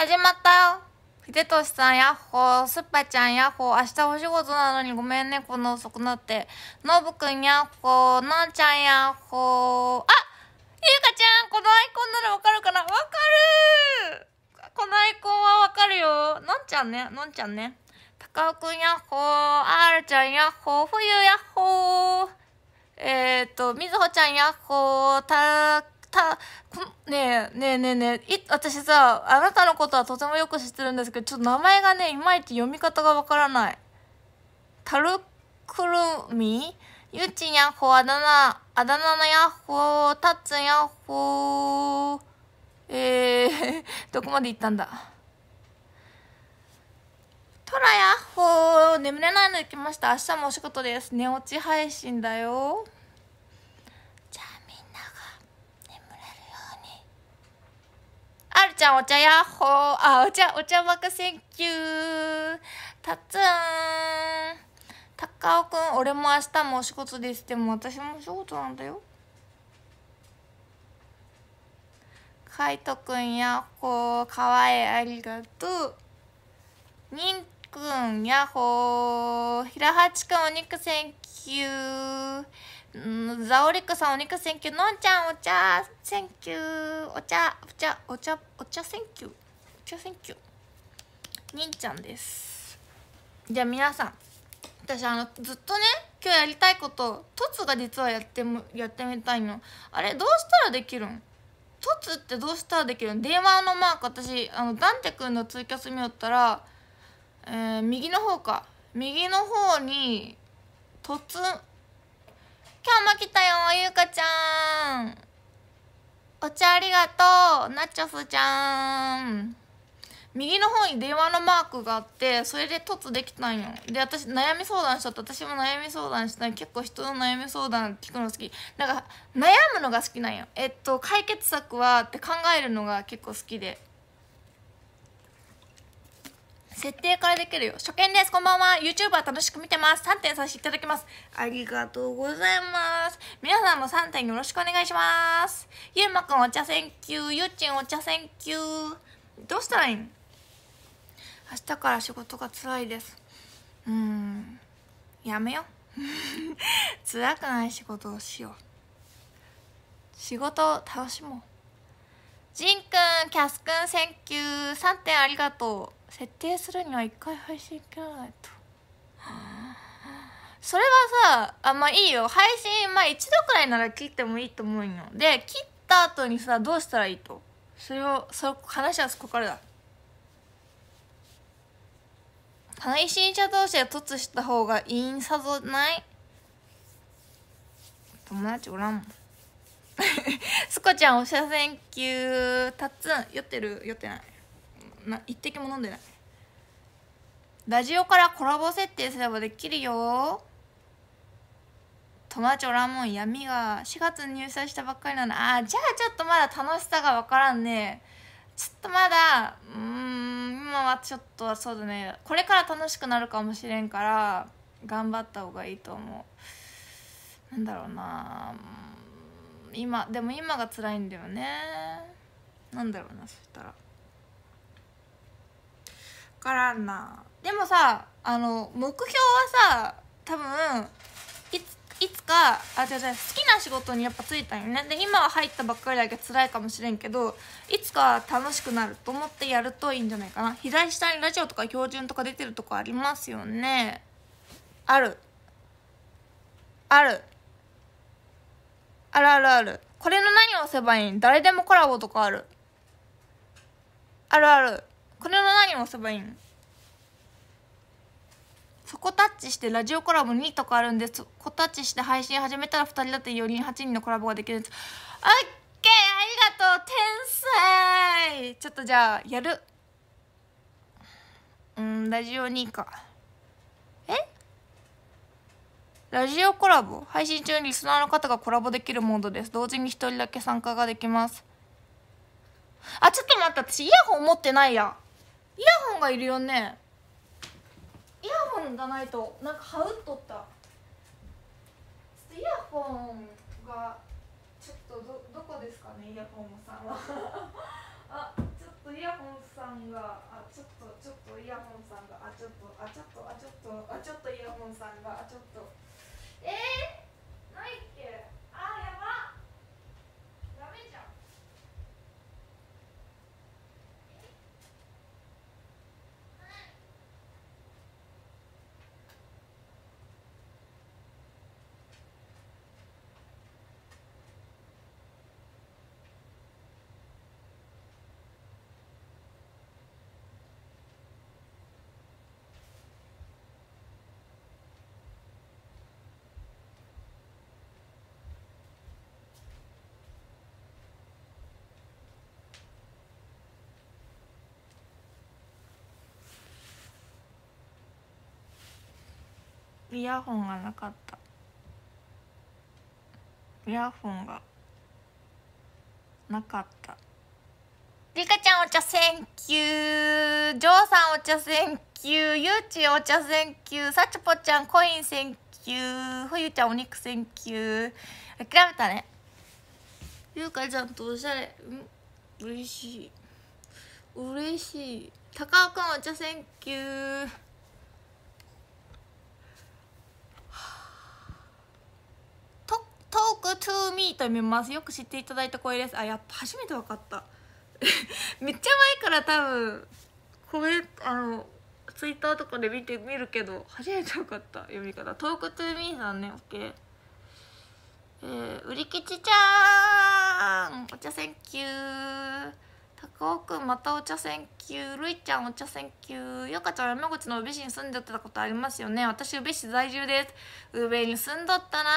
始まったよ秀俊さんやっほーすっぱちゃんやっほー明日お仕事なのにごめんねこんな遅くなってのぶくんやっほーのんちゃんやっほーあゆかちゃんこのアイコンならわかるかなわかるこのアイコンはわかるよのんちゃんねのんちゃんねたかおくんやっほーあーるちゃんやっほーふゆ、やっほーえっ、とみずほちゃんやっほーたた、ねえ、ねえねえねえ、私さ、あなたのことはとてもよく知ってるんですけど、ちょっと名前がね、いまいち読み方がわからない。タルクルミゆちやっほ、あだ名、あだ名のやっほ、たつやっほ、えー、どこまで行ったんだトラやっほー眠れないの行きました。明日もお仕事です。寝落ち配信だよ。あるちゃんお茶やっほー。あ、お茶、お茶枠センキュー。たつーん。たかおくん、俺も明日もお仕事です。でも私もお仕事なんだよ。カイトくんやっほー。かわいい、ありがとう。にんくんやっほー。ひらはちくんお肉センキュー。うんザオリックさんお肉センキューのんちゃんお茶センキューお茶お茶お茶お茶センキューお茶センキュー兄ちゃんですじゃあ皆さん私あのずっとね今日やりたいことトツが実はやってもやってみたいのあれどうしたらできるんトツってどうしたらできるん電話のマーク私あのダンテ君のツイキャス見よったら、えー、右の方か右の方に「突今日も来たよゆうかちゃんお茶ありがとうナチョスちゃん右の方に電話のマークがあってそれで凸できたんよで私悩み相談しちゃった私も悩み相談したい結構人の悩み相談聞くの好きなんか悩むのが好きなんよえっと解決策はって考えるのが結構好きで設定からできるよ初見ですこんばんは YouTuber 楽しく見てます3点させていただきますありがとうございます皆さんも3点よろしくお願いしますゆうまくんお茶せんきゅうゆっちんお茶せんきゅうどうしたらいいん明日から仕事が辛いですうんやめよ 辛くない仕事をしよう仕事を楽しもうジンくん、キャスくん、センキュー、3点ありがとう。設定するには1回配信切らないとそれはさあまあいいよ配信まあ一度くらいなら切ってもいいと思うよで切った後にさどうしたらいいとそれをそ話はそこからだ配信者同士で突した方がいいんさぞない友達おらんもんすこ ちゃんおしゃせんきゅうたっつん酔ってる酔ってないな一滴も飲んでないラジオからコラボ設定すればできるよ友達おらんもん闇が4月に入社したばっかりなのあじゃあちょっとまだ楽しさが分からんねちょっとまだうん今はちょっとはそうだねこれから楽しくなるかもしれんから頑張った方がいいと思うなんだろうな今でも今が辛いんだよねなんだろうなそしたら。からんなでもさあの目標はさ多分いついつかあ違う違う好きな仕事にやっぱついたんよねで今は入ったばっかりだけ辛いかもしれんけどいつか楽しくなると思ってやるといいんじゃないかな左下にラジオとか標準とか出てるとこありますよねあるあるあるあるあるこれの何を押せばいいん誰でもコラボとかあるあるあるこれの何を押せばいいのそこタッチしてラジオコラボ2とかあるんでそこタッチして配信始めたら2人だって4人8人のコラボができるんですオッケーありがとう天才ちょっとじゃあやるうんラジオ2かえラジオコラボ配信中にリスナーの方がコラボできるモードです同時に1人だけ参加ができますあちょっと待って私イヤホン持ってないやイヤホンがいるよねイヤホンがないとなんかハウっとったイヤホンがちょっとどどこですかねイヤホンさんは あちょっとイヤホンさんがあちょっとちょっとイヤホンさんがあちょっとあちょっとあちょっとあちょっとイヤホンさんがあちょっとえーイヤホンがなかったイヤホンがなかったリカちゃんお茶センキュージョーさんお茶センキューゆうちお茶センキューさちぽちゃんコインセンキューふゆちゃんお肉センキュー諦めたねゆうかちゃんとおしゃれうん嬉しい嬉しい高尾くんお茶センキュートークトゥーミーと読みますよく知っていただいた声ですあやっぱ初めてわかった めっちゃ前から多分これあのツイッターとかで見てみるけど初めてわかった読み方トークトゥーミーさんね OK えー、うりきちちゃんお茶センキュー高尾くんまたお茶選球るいちゃんお茶選球ゆかちゃん山口の宇部市に住んでたことありますよね私宇部市在住です宇部に住んどったな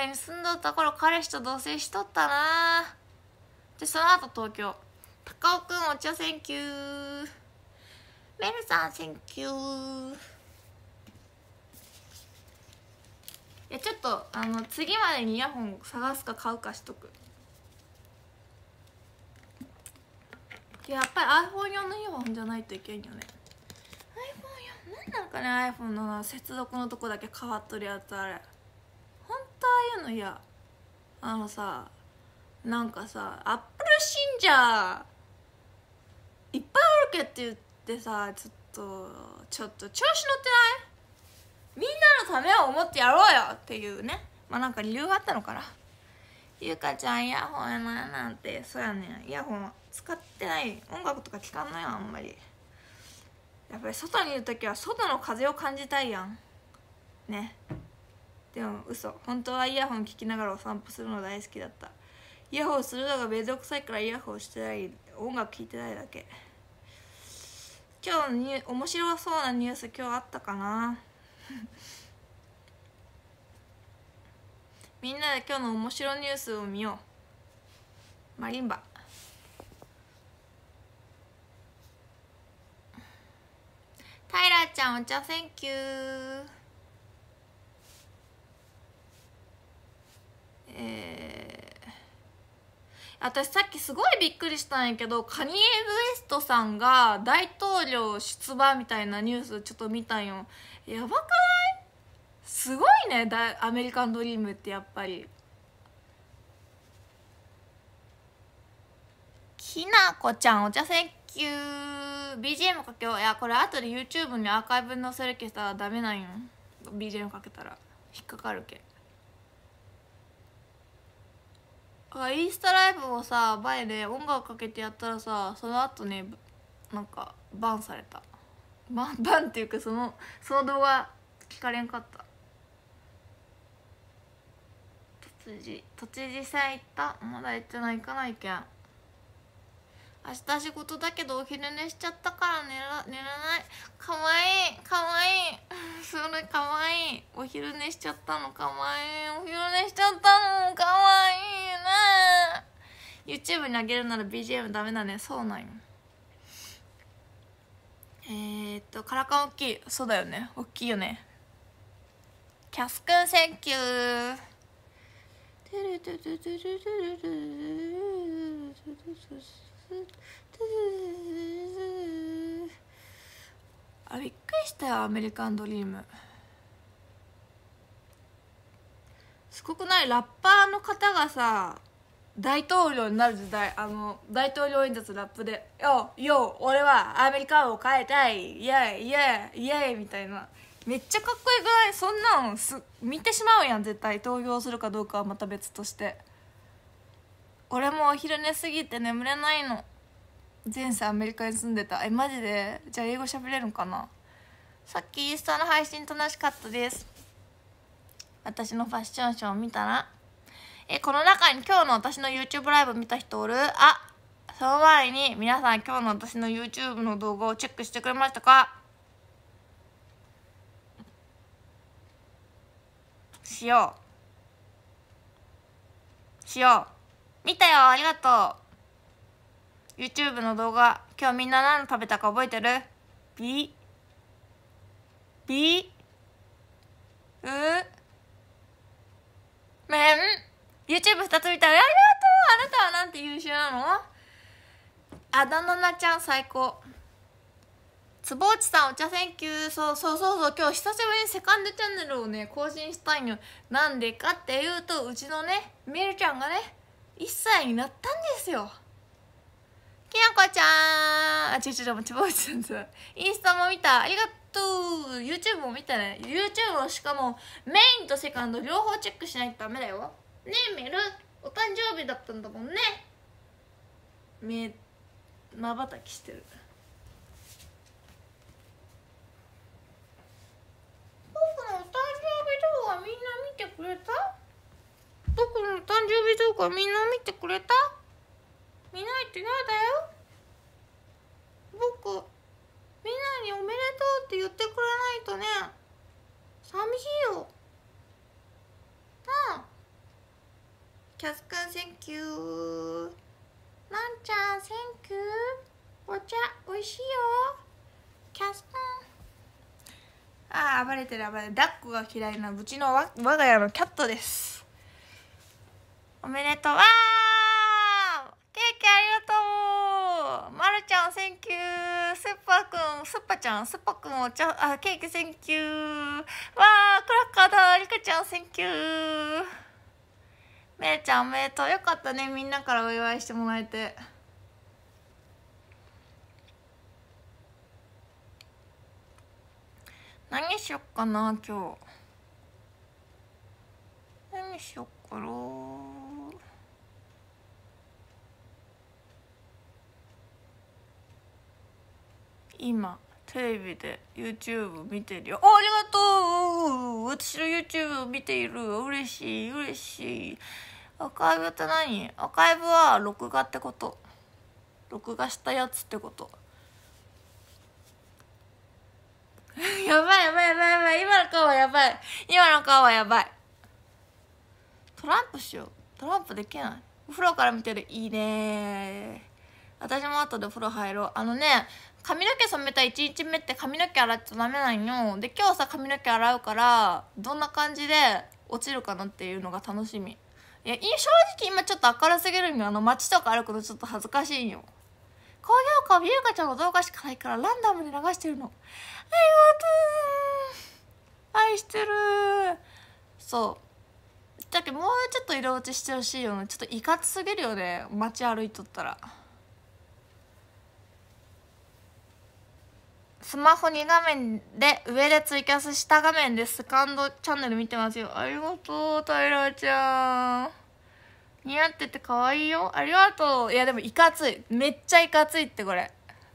宇部に住んどった頃彼氏と同棲しとったなでその後東京高尾くんお茶選球メルさん選球いやちょっとあの次までにイヤホン探すか買うかしとくやっぱり iPhone 用のイヤホンじゃないといけんよね iPhone 用なんなんかね iPhone の接続のとこだけ変わっとるやつあれほんとああいうの嫌あのさなんかさアップル信者いっぱいおるけって言ってさちょっとちょっと調子乗ってないみんなのためを思ってやろうよっていうねまあなんか理由があったのかなゆうかちゃんイヤホンやななんてそうやねんイヤホン使ってない音楽とか聞かんのやあんまりやっぱり外にいる時は外の風を感じたいやんねでも嘘本当はイヤホン聞きながらお散歩するの大好きだったイヤホンするのがんどくさいからイヤホンしてない音楽聴いてないだけ今日に面白そうなニュース今日あったかな みんなで今日の面白ニュースを見ようマリンバゃんお茶センキューえー、私さっきすごいびっくりしたんやけどカニエ・ウエストさんが大統領出馬みたいなニュースちょっと見たんよやばくないすごいねアメリカンドリームってやっぱりきなこちゃんお茶ューキュー BGM かけよういやこれ後で YouTube にアーカイブ載せるけさダメなんよ BGM かけたら引っかかるけあインスタライブをさ前で音楽かけてやったらさその後ねなんかバンされたバン バンっていうかそのその動画聞かれんかった都知事都知事行ったまだ行ってない行かないけん明日仕事だけどお昼寝しちゃったから寝ら寝らないかわいいかわいい それかわいいお昼寝しちゃったのかわいいお昼寝しちゃったのかわいいね YouTube にあげるなら BGM ダメだねそうなんよえー、っとカラカン大きいそうだよね大きいよねキャスくんセンキューあびっくりしたよアメリカンドリームすごくないラッパーの方がさ大統領になる時代あの大統領演説ラップで「よよ俺はアメリカを変えたいイエイイエイイエイ」みたいなめっちゃかっこいいぐらいそんなんす見てしまうやん絶対投票するかどうかはまた別として。俺もお昼寝すぎて眠れないの前世アメリカに住んでたえマジでじゃあ英語喋れるんかなさっきインスタの配信楽しかったです私のファッションショーを見たらえこの中に今日の私の YouTube ライブ見た人おるあその前に皆さん今日の私の YouTube の動画をチェックしてくれましたかしようしよう見たよありがとう YouTube の動画今日みんな何食べたか覚えてるビビうめん YouTube2 つ見たらありがとうあなたはなんて優秀なのあだのなちゃん最高坪内さんお茶センキューそうそうそうそう今日久しぶりにセカンドチャンネルをね更新したいのなんでかっていうとうちのねみるちゃんがね1歳になったんですよきなこちゃんあちちちもちぼうちんさインスタも見たありがとう YouTube も見たね YouTube をしかもメインとセカンド両方チェックしないとダメだよねえメルお誕生日だったんだもんね目まばたきしてる僕のお誕生日動画みんな見てくれた僕の誕生日動画みんな見てくれた見ないと嫌だよ僕みんなにおめでとうって言ってくれないとね寂しいよなあキャスくんセンキューなんちゃんセンキューお茶おいしいよキャスくんああ暴れてる暴れてるダックが嫌いなうちの我が家のキャットですおめでとう。わーケーキありがとうまるちゃん、センキュースッパくん、スッパちゃん、スッパくんちゃ、あ、ケーキセンキューわークラッカーだリカちゃん、センキューめいちゃん、おめでとう。よかったね。みんなからお祝いしてもらえて。何しよっかな、今日。何しよっかろ今テレビで YouTube 見てるよありがとう私の YouTube 見ている嬉しい嬉しいアーカイブって何アーカイブは録画ってこと録画したやつってこと やばいやばいやばいやばい今の顔はやばい今の顔はやばいトランプしようトランプできないお風呂から見てるいいね私も後でお風呂入ろうあのね髪の毛染めた1日目って髪の毛洗っちゃダメなんよで今日さ髪の毛洗うからどんな感じで落ちるかなっていうのが楽しみいや正直今ちょっと明るすぎるんよあの街とか歩くのちょっと恥ずかしいんよ高評価は優香ちゃんの動画しかないからランダムで流してるのありがとう愛してるそうだけもうちょっと色落ちしてほしいよねちょっといかつすぎるよね街歩いとったら。スマホ2画面で上でツイキャス下画面でスカンドチャンネル見てますよありがとう平ちゃん似合ってて可愛いよありがとういやでもいかついめっちゃいかついってこれ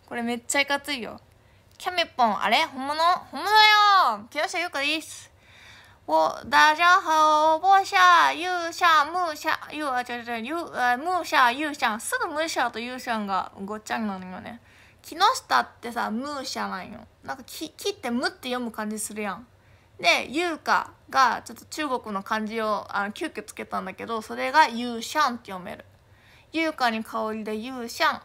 これめっちゃいかついよキャメポンあれ本物本物だよ木下ゆかです我大家好，我下右下木下右あ違う違う右あ木下右さんすぐ無下と右さんがごっちゃになるよね。木下ってさ「ムーシャ」なんよなんか木「木」って「ム」って読む感じするやんで「優香」がちょっと中国の漢字をあの急遽つけたんだけどそれが「ユーシャン」って読める優香に香りで「ユーシャン」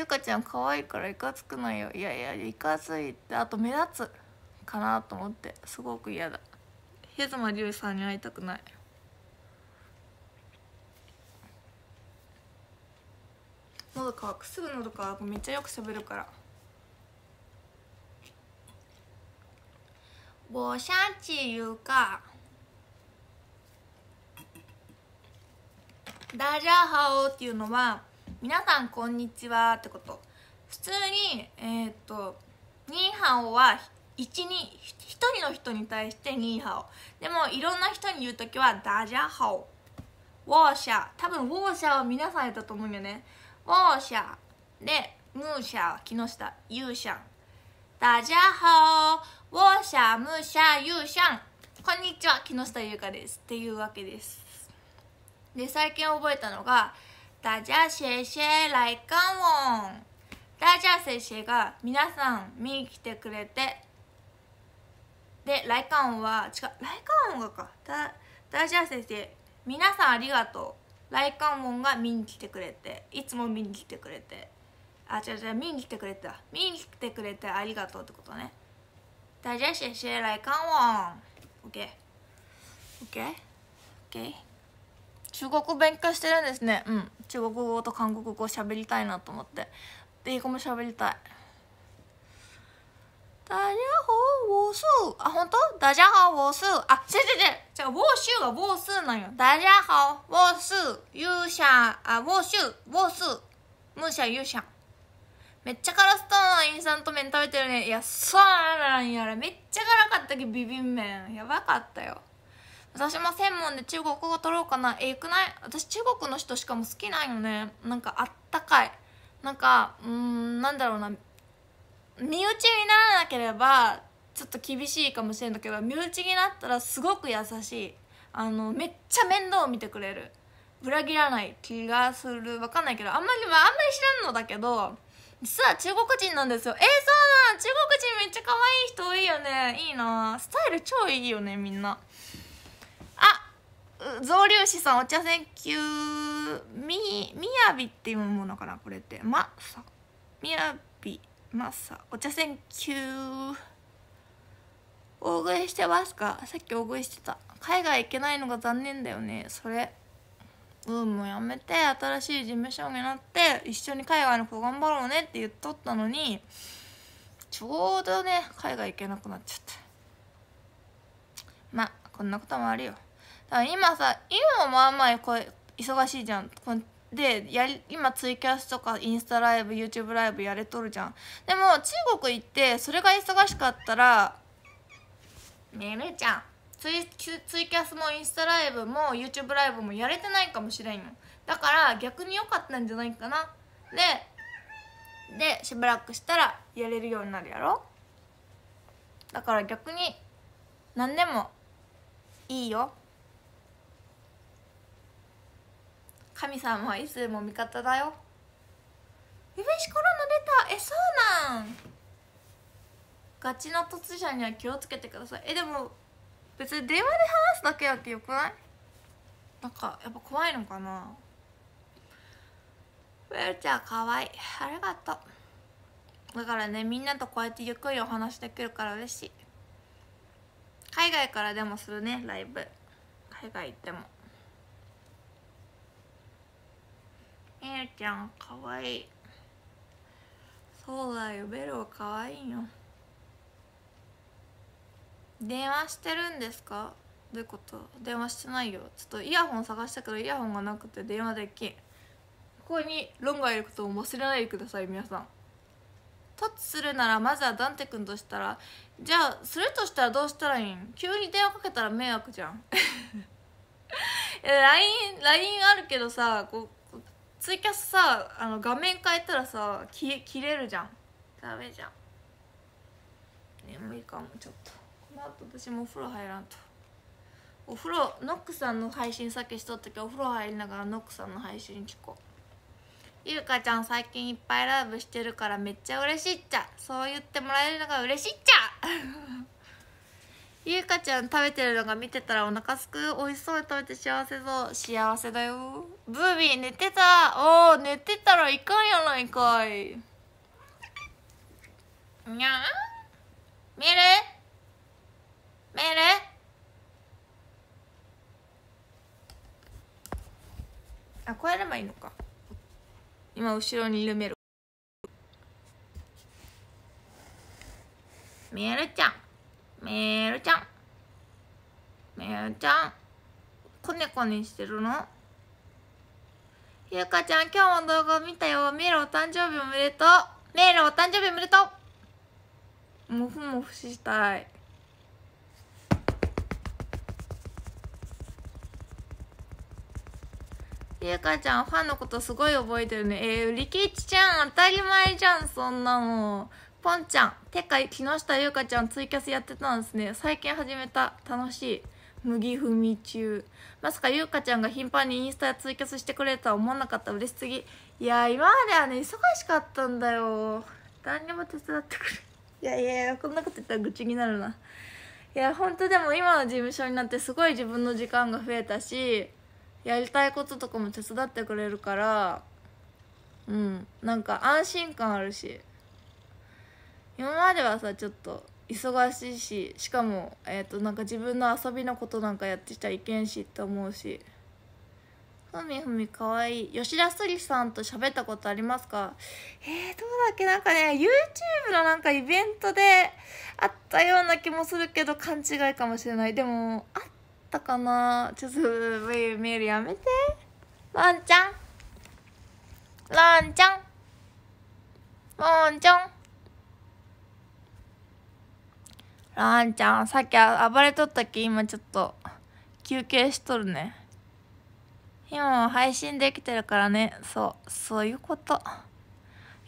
うかちゃん可愛いからいかつくないよいやいやいかついってあと目立つかなと思ってすごく嫌だひずまりゅうさんに会いたくない喉乾くすぐ喉乾くめっちゃよく喋るからボシャンチうかダジャハオっていうのは皆さんこんにちはってこと普通にえー、っとニーハオは一に一人の人に対してニーハオでもいろんな人に言う時はダジャハオウォーシャ多分ウォーシャは皆さんやったと思うんよね王ーで、武者は木下、勇者。こんにちは、木下優香です。っていうわけです。で、最近覚えたのが、ダジャシェシェが、皆さん見に来てくれて、で、来館カは、違う、来館音がか。ダダジャ皆さんありがとう。来館音が見に来てくれていつも見に来てくれてあ違う違う見に来てくれて見に来てくれてありがとうってことね大家谢谢来看我 OK OK OK 中国語勉強してるんですねうん中国語と韓国語喋りたいなと思って英語も喋りたい大家好、我是。あ、本当？大家好、我是。あ、違う違う違う。違う、我是が我是なんよ。大家好、我是。勇者、あ、我是、我是。武者、勇者。めっちゃ辛そうなインスタント麺食べてるね。いや、そうなんやら。めっちゃ辛かったけビビン麺。やばかったよ。私も専門で中国語取ろうかな。え、よくない私中国の人しかも好きなんよね。なんかあったかい。なんか、うん、なんだろうな。身内にならなければちょっと厳しいかもしれんだけど身内になったらすごく優しいあのめっちゃ面倒を見てくれる裏切らない気がするわかんないけどあんまり、あ、んまり知らんのだけど実は中国人なんですよえー、そうなん中国人めっちゃ可愛い人多いよねいいなスタイル超いいよねみんなあ造粒子さんお茶ゅーみみやびっていうものかなこれってまさみやびマッサお茶せんきゅう大食いしてますかさっき大食いしてた海外行けないのが残念だよねそれうんもうやめて新しい事務所になって一緒に海外の子頑張ろうねって言っとったのにちょうどね海外行けなくなっちゃったまあこんなこともあるよだから今さ今もまあまあこれ忙しいじゃんでや今ツイキャスとかインスタライブ YouTube ライブやれとるじゃんでも中国行ってそれが忙しかったらねえねえちゃんツイツイキャスもインスタライブも YouTube ライブもやれてないかもしれんよだから逆に良かったんじゃないかなででしばらくしたらやれるようになるやろだから逆に何でもいいよ神様はいつでも味方だよゆべしコロナ出たえそうなんガチの突者には気をつけてくださいえでも別に電話で話すだけやってよくないなんかやっぱ怖いのかなウェルちゃんかわいいありがとうだからねみんなとこうやってゆっくりお話できるから嬉しい海外からでもするねライブ海外行ってもエルちゃんかわいいそうだよベルはかわいいよ電話してるんですかどういうこと電話してないよちょっとイヤホン探したけどイヤホンがなくて電話できんここにロンがいることを忘れないでください皆さんタするならまずはダンテ君としたらじゃあするとしたらどうしたらいいん急に電話かけたら迷惑じゃん LINE あるけどさこツイキャスさあの画面変えたらさき切れるじゃんダメじゃん眠いかもちょっとこの後私もお風呂入らんとお風呂ノックさんの配信さっきしとったけどお風呂入りながらノックさんの配信聞こうゆうかちゃん最近いっぱいライブしてるからめっちゃ嬉しいっちゃそう言ってもらえるのが嬉しいっちゃゆうかちゃん食べてるのが見てたらお腹すく美味しそうに食べて幸せそう幸せだよブービー寝てたおお寝てたらいかんやないかいにゃん見る見るあこうやればいいのか今後ろに緩める見えるちゃんメルちゃんメルちゃんこねこねしてるのゆうかちゃん今日も動画見たよメールお誕生日おめでとうメールお誕生日おめでとうもふもふしたいゆうかちゃんファンのことすごい覚えてるねえー、売り切ちちゃん当たり前じゃんそんなのポンちゃんてか木下優香ちゃんツイキャスやってたんですね最近始めた楽しい麦踏み中まさか優香ちゃんが頻繁にインスタやツイキャスしてくれるとは思わなかった嬉しすぎいや今まではね忙しかったんだよ誰にも手伝ってくれ。いやいやこんなこと言ったら愚痴になるないや本当でも今の事務所になってすごい自分の時間が増えたしやりたいこととかも手伝ってくれるからうんなんか安心感あるし今まではさちょっと忙しいししかも、えーと、なんか自分の遊びのことなんかやってきたらいけんしって思うしふみふみかわいい吉田すりさんと喋ったことありますかえー、どうだっけなんかね YouTube のなんかイベントであったような気もするけど勘違いかもしれないでもあったかなちょっと V メールやめてわンちゃんわンちゃんわンちゃんランちゃん、さっき暴れとったっけ今ちょっと休憩しとるね。今も配信できてるからね。そう、そういうこと。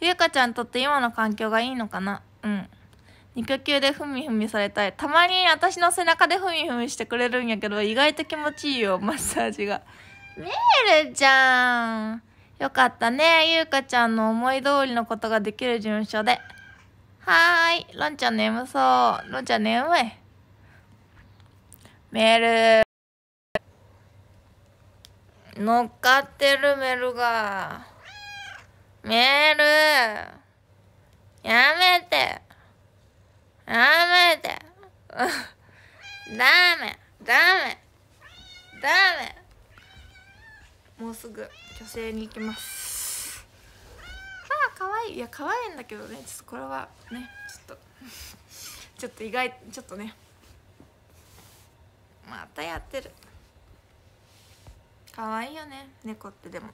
ゆうかちゃんにとって今の環境がいいのかなうん。肉球でふみふみされたい。たまに私の背中でふみふみしてくれるんやけど、意外と気持ちいいよ、マッサージが。メールちゃん。よかったね。ゆうかちゃんの思い通りのことができる事務所で。はーい。ロンちゃん眠そう。ロンちゃん眠い。メール。乗っかってるメルが。メール。やめて。やめて。ダメ。ダメ。ダメ。もうすぐ、女勢に行きます。あ可愛いいや可愛いんだけどねちょっとこれはねちょっと ちょっと意外ちょっとねまたやってる可愛いよね猫ってでも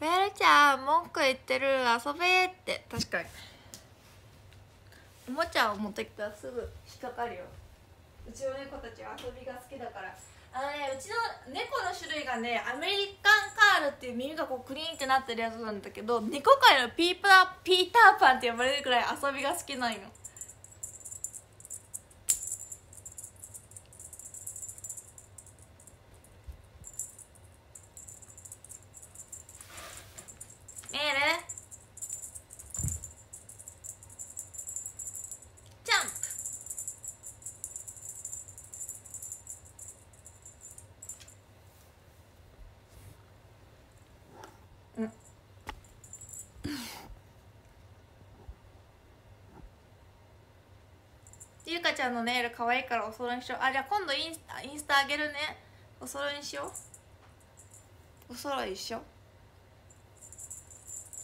ベルちゃん文句言ってる遊べって確かにおもちゃを持ってきたらすぐ引っかかるようちの猫たちは遊びが好きだからあのねうちの猫の種類がねアメリカンカールっていう耳がこうクリーンってなってるやつなんだけど猫界のピーパーピーターパンって呼ばれるくらい遊びが好きなんよちゃんのネイル可愛いからお揃いにしようあじゃあ今度インスタインスタあげるねお揃いにしようお揃いしよう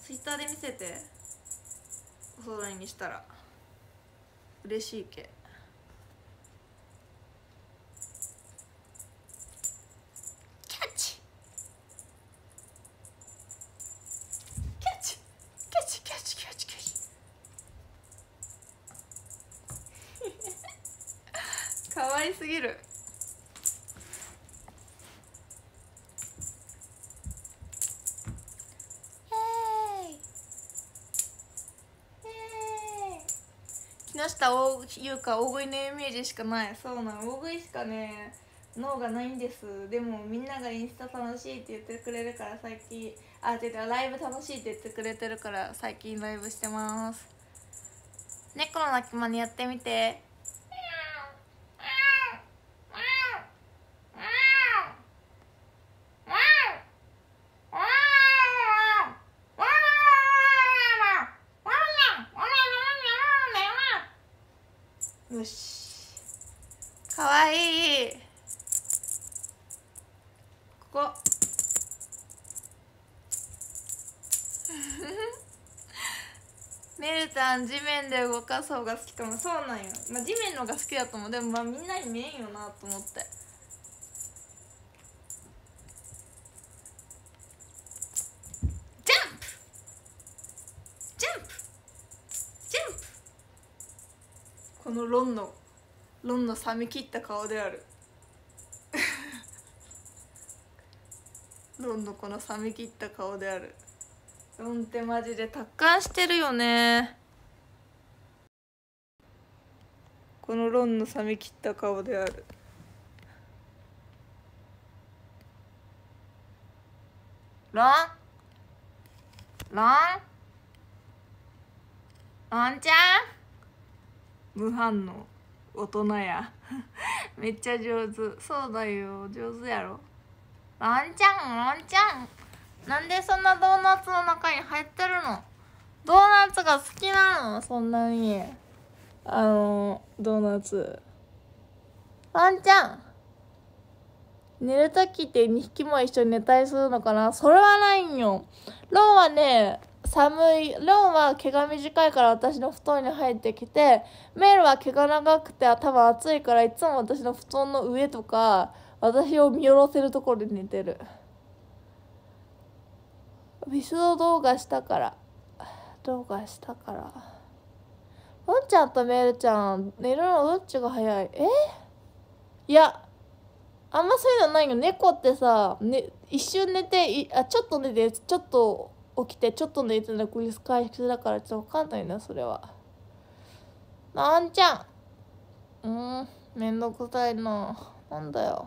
ツイッターで見せてお揃いにしたら嬉しいけいうか大食いのイメージしかないそうなの大食いしかね脳がないんですでもみんながインスタ楽しいって言ってくれるから最近あいうライブ楽しいって言ってくれてるから最近ライブしてます猫の鳴き真似やってみてで動かす方が好きかもそうなんよ、まあ、地面のが好きだと思うでもまあみんなに見えんよなと思ってジャンプジャンプジャンプこのロンのロンの冷め切った顔であるロンのこの冷め切った顔であるロンってマジで達観してるよねこの論の冷め切った顔であるロロンンロンちゃん無反応大人や めっちゃ上手そうだよ上手やろロンちゃんロンちゃんなんでそんなドーナツの中に入ってるのドーナツが好きなのそんなに。あのドーナツワンちゃん寝る時って2匹も一緒に寝たりするのかなそれはないんよロンはね寒いロンは毛が短いから私の布団に入ってきてメールは毛が長くて頭熱いからいつも私の布団の上とか私を見下ろせるところで寝てるビスド動画したから動画したから。ワンちゃんとメールちゃん寝るのどっちが早いえいやあんまそういうのないよ猫ってさ、ね、一瞬寝てあちょっと寝てちょっと起きてちょっと寝てのいう回復だからちょっと分かんないなそれはまあんちゃんうんめんどくさいななんだよ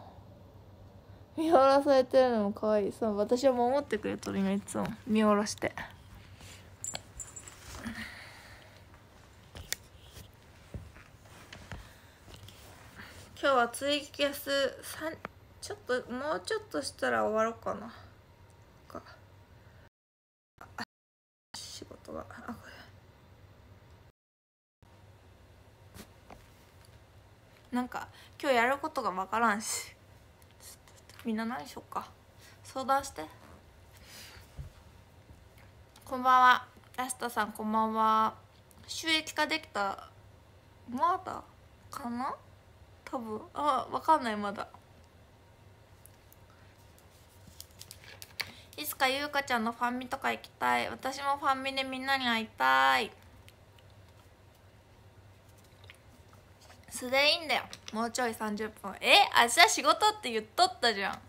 見下ろされてるのも可愛いそう私は守ってくれ鳥がいつも見下ろして。今日はツイキャス3ちょっともうちょっとしたら終わろうかなか仕事があこれなんか今日やることが分からんしみんな何しよっか相談してこんばんはラスタさんこんばんは収益化できたまだかな多分あ分かんないまだいつか優香ちゃんのファンミとか行きたい私もファンミでみんなに会いたい素でいいんだよもうちょい30分え明日仕事って言っとったじゃん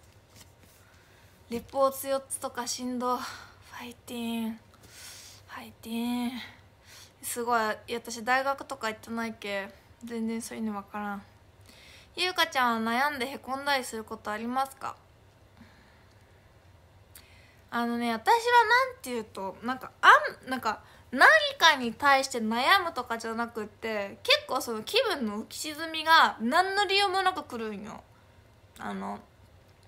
レポーツ4つとかしんどファイティンファイティンすごい私大学とか行ってないけ全然そういうの分からんゆうかちゃんは悩んでへこんだりすることありますかあのね私は何て言うとなんかあんなんか何かに対して悩むとかじゃなくって結構その気分の浮き沈みが何の理由もなく来るんよあの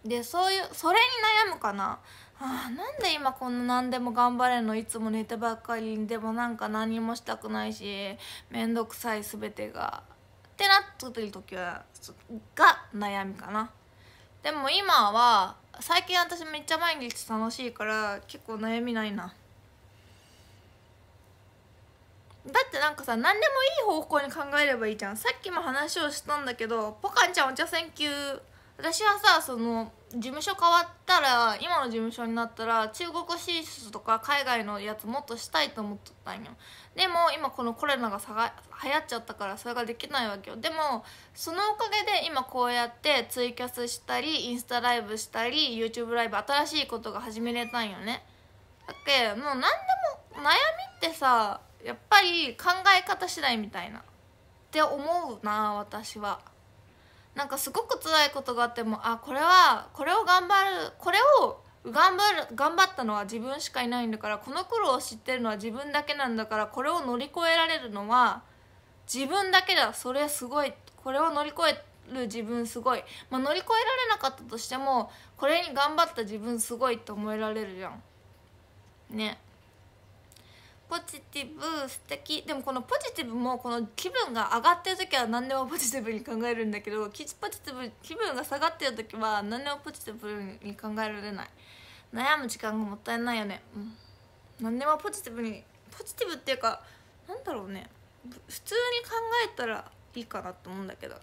でそういうそれに悩むかなあなんで今こんな何でも頑張れんのいつも寝てばっかりでもなんか何もしたくないし面倒くさい全てがってなってる時はが悩みかなでも今は最近私めっちゃ毎日楽しいから結構悩みないなだってなんかさ何でもいい方向に考えればいいじゃんさっきも話をしたんだけどポカンちゃんお茶選球私はさその事務所変わったら今の事務所になったら中国進出とか海外のやつもっとしたいと思っとったんよでも今このコロナがさが流行っちゃったからそれができないわけよでもそのおかげで今こうやってツイキャスしたりインスタライブしたり YouTube ライブ新しいことが始めれたんよねだっけもう何でも悩みってさやっぱり考え方次第みたいなって思うな私は。なんかすごく辛いことがあってもあこれはこれを頑張るこれを頑張る頑張ったのは自分しかいないんだからこの苦労を知ってるのは自分だけなんだからこれを乗り越えられるのは自分だけだそれすごいこれを乗り越える自分すごい、まあ、乗り越えられなかったとしてもこれに頑張った自分すごいって思えられるじゃんねポジティブ素敵でもこのポジティブもこの気分が上がってる時は何でもポジティブに考えるんだけどポジティブ気分が下がってる時は何でもポジティブに考えられない悩む時間がもったいないよね、うん、何でもポジティブにポジティブっていうかなんだろうね普通に考えたらいいかなと思うんだけど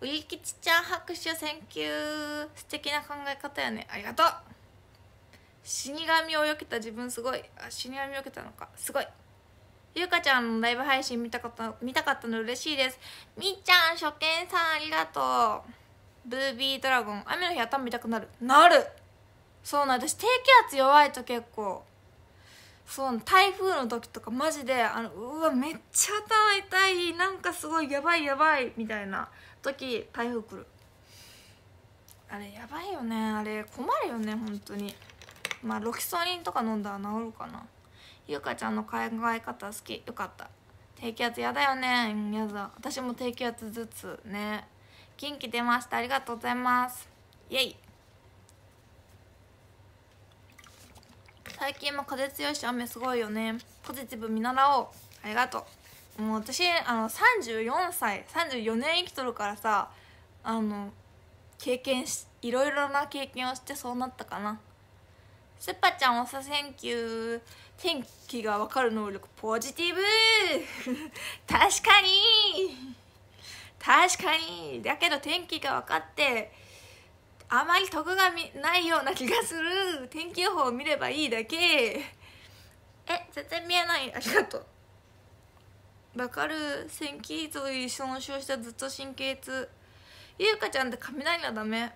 ウリキチちゃん拍手センキュー素敵な考え方やねありがとう死神をよけた自分すごいあ死神をよけたのかすごいゆうかちゃんのライブ配信見たかった見たかったの嬉しいですみっちゃん初見さんありがとうブービードラゴン雨の日頭痛くなるなるそうな私低気圧弱いと結構そう台風の時とかマジであのうわめっちゃ頭痛いなんかすごいやばいやばいみたいな時台風来るあれやばいよねあれ困るよね本当にまあロキソニンとか飲んだら治るかなゆ香かちゃんの考え方好きよかった低気圧やだよねやだ私も低気圧ずつね元気出ましたありがとうございますイェイ最近も風強いし雨すごいよねポジティブ見習おうありがとうもう私あの34歳34年生きとるからさあの経験しいろいろな経験をしてそうなったかなスッパちゃんおさセンキュー天気が分かる能力ポジティブ 確かに確かにだけど天気が分かってあまり得がないような気がする天気予報を見ればいいだけえ全然見えないありがとうわかるューと一緒の症したずっと神経痛優香ちゃんって雷はダメ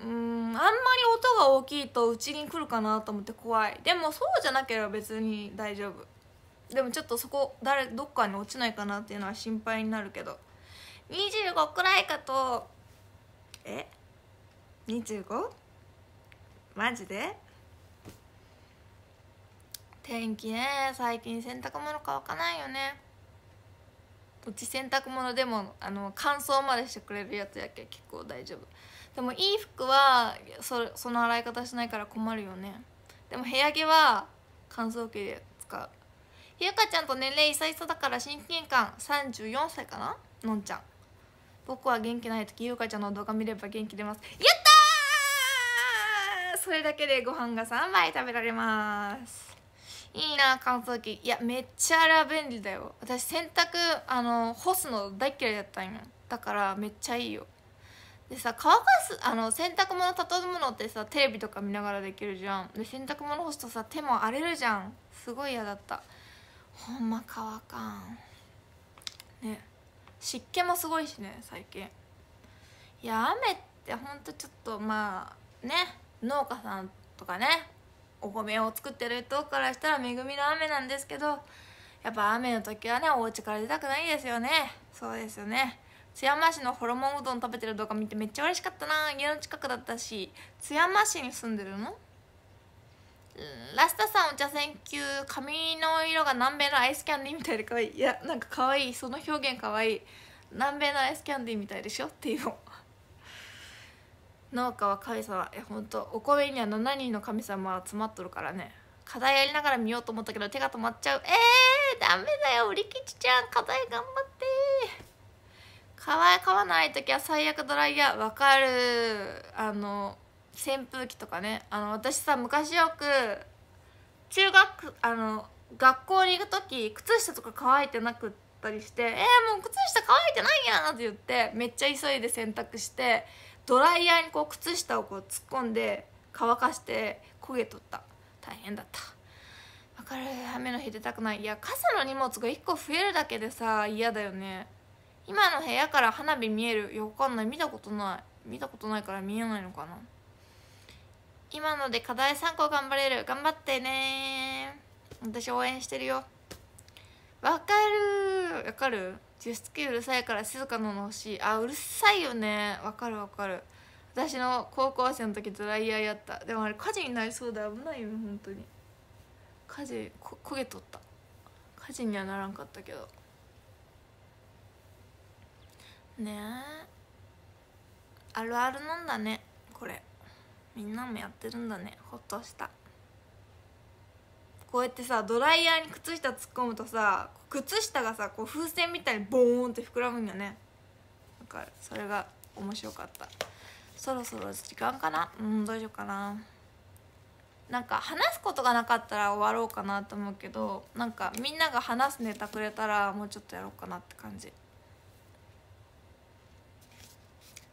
うんあんまり音が大きいとうちに来るかなと思って怖いでもそうじゃなければ別に大丈夫でもちょっとそこ誰どっかに落ちないかなっていうのは心配になるけど25くらいかとえ 25? マジで天気ね最近洗濯物乾かないよねうち洗濯物でもあの乾燥までしてくれるやつやけ結構大丈夫でもいい服はそその洗い方しないから困るよねでも部屋着は乾燥機で使うひゆかちゃんと年齢いさいさだから親近感34歳かなのんちゃん僕は元気ない時ゆうかちゃんの動画見れば元気出ますやったーそれだけでご飯が3枚食べられますいいな乾燥機いやめっちゃあれは便利だよ私洗濯あの干すの大嫌いだったんよだからめっちゃいいよでさ乾かすあの洗濯物た畳むのってさテレビとか見ながらできるじゃんで洗濯物干すとさ手も荒れるじゃんすごい嫌だったほんま乾かんね湿気もすごいしね最近いや雨ってほんとちょっとまあね農家さんとかねお米を作ってる人からしたら恵みの雨なんですけどやっぱ雨の時はねお家から出たくないですよねそうですよね津山市のホルモンうどん食べてる動画見てめっちゃ嬉しかったな家の近くだったし津山市に住んでるのラスタさんお茶選球髪の色が南米のアイスキャンディーみたいでかわいいいやなんかかわいその表現かわいい南米のアイスキャンディーみたいでしょっていうの農家は神様えほんとお米には7人の神様が詰まっとるからね課題やりながら見ようと思ったけど手が止まっちゃうえー、ダメだよ売り切ちちゃん課題頑張って乾かわない時は最悪ドライヤーわかるあの扇風機とかねあの私さ昔よく中学あの学校に行く時靴下とか乾いてなくったりして「えー、もう靴下乾いてないやん!」って言ってめっちゃ急いで洗濯してドライヤーにこう靴下をこう突っ込んで乾かして焦げとった大変だったわかる雨の日出たくないいや傘の荷物が1個増えるだけでさ嫌だよね今の部屋から花火見えるよくわかんない見たことない見たことないから見えないのかな今ので課題3個頑張れる頑張ってね私応援してるよわかるわかるジ湿器うるさいから静かなの欲しいあうるさいよねわかるわかる私の高校生の時ドライヤーやったでもあれ火事になりそうで危ないよ本当に火事こ焦げとった火事にはならんかったけどねあるあるなんだねこれみんなもやってるんだねほっとしたこうやってさドライヤーに靴下突っ込むとさ靴下がさこう風船みたいにボーンって膨らむんよねわかそれが面白かったそろそろ時間かなうんどうしようかななんか話すことがなかったら終わろうかなと思うけどなんかみんなが話すネタくれたらもうちょっとやろうかなって感じ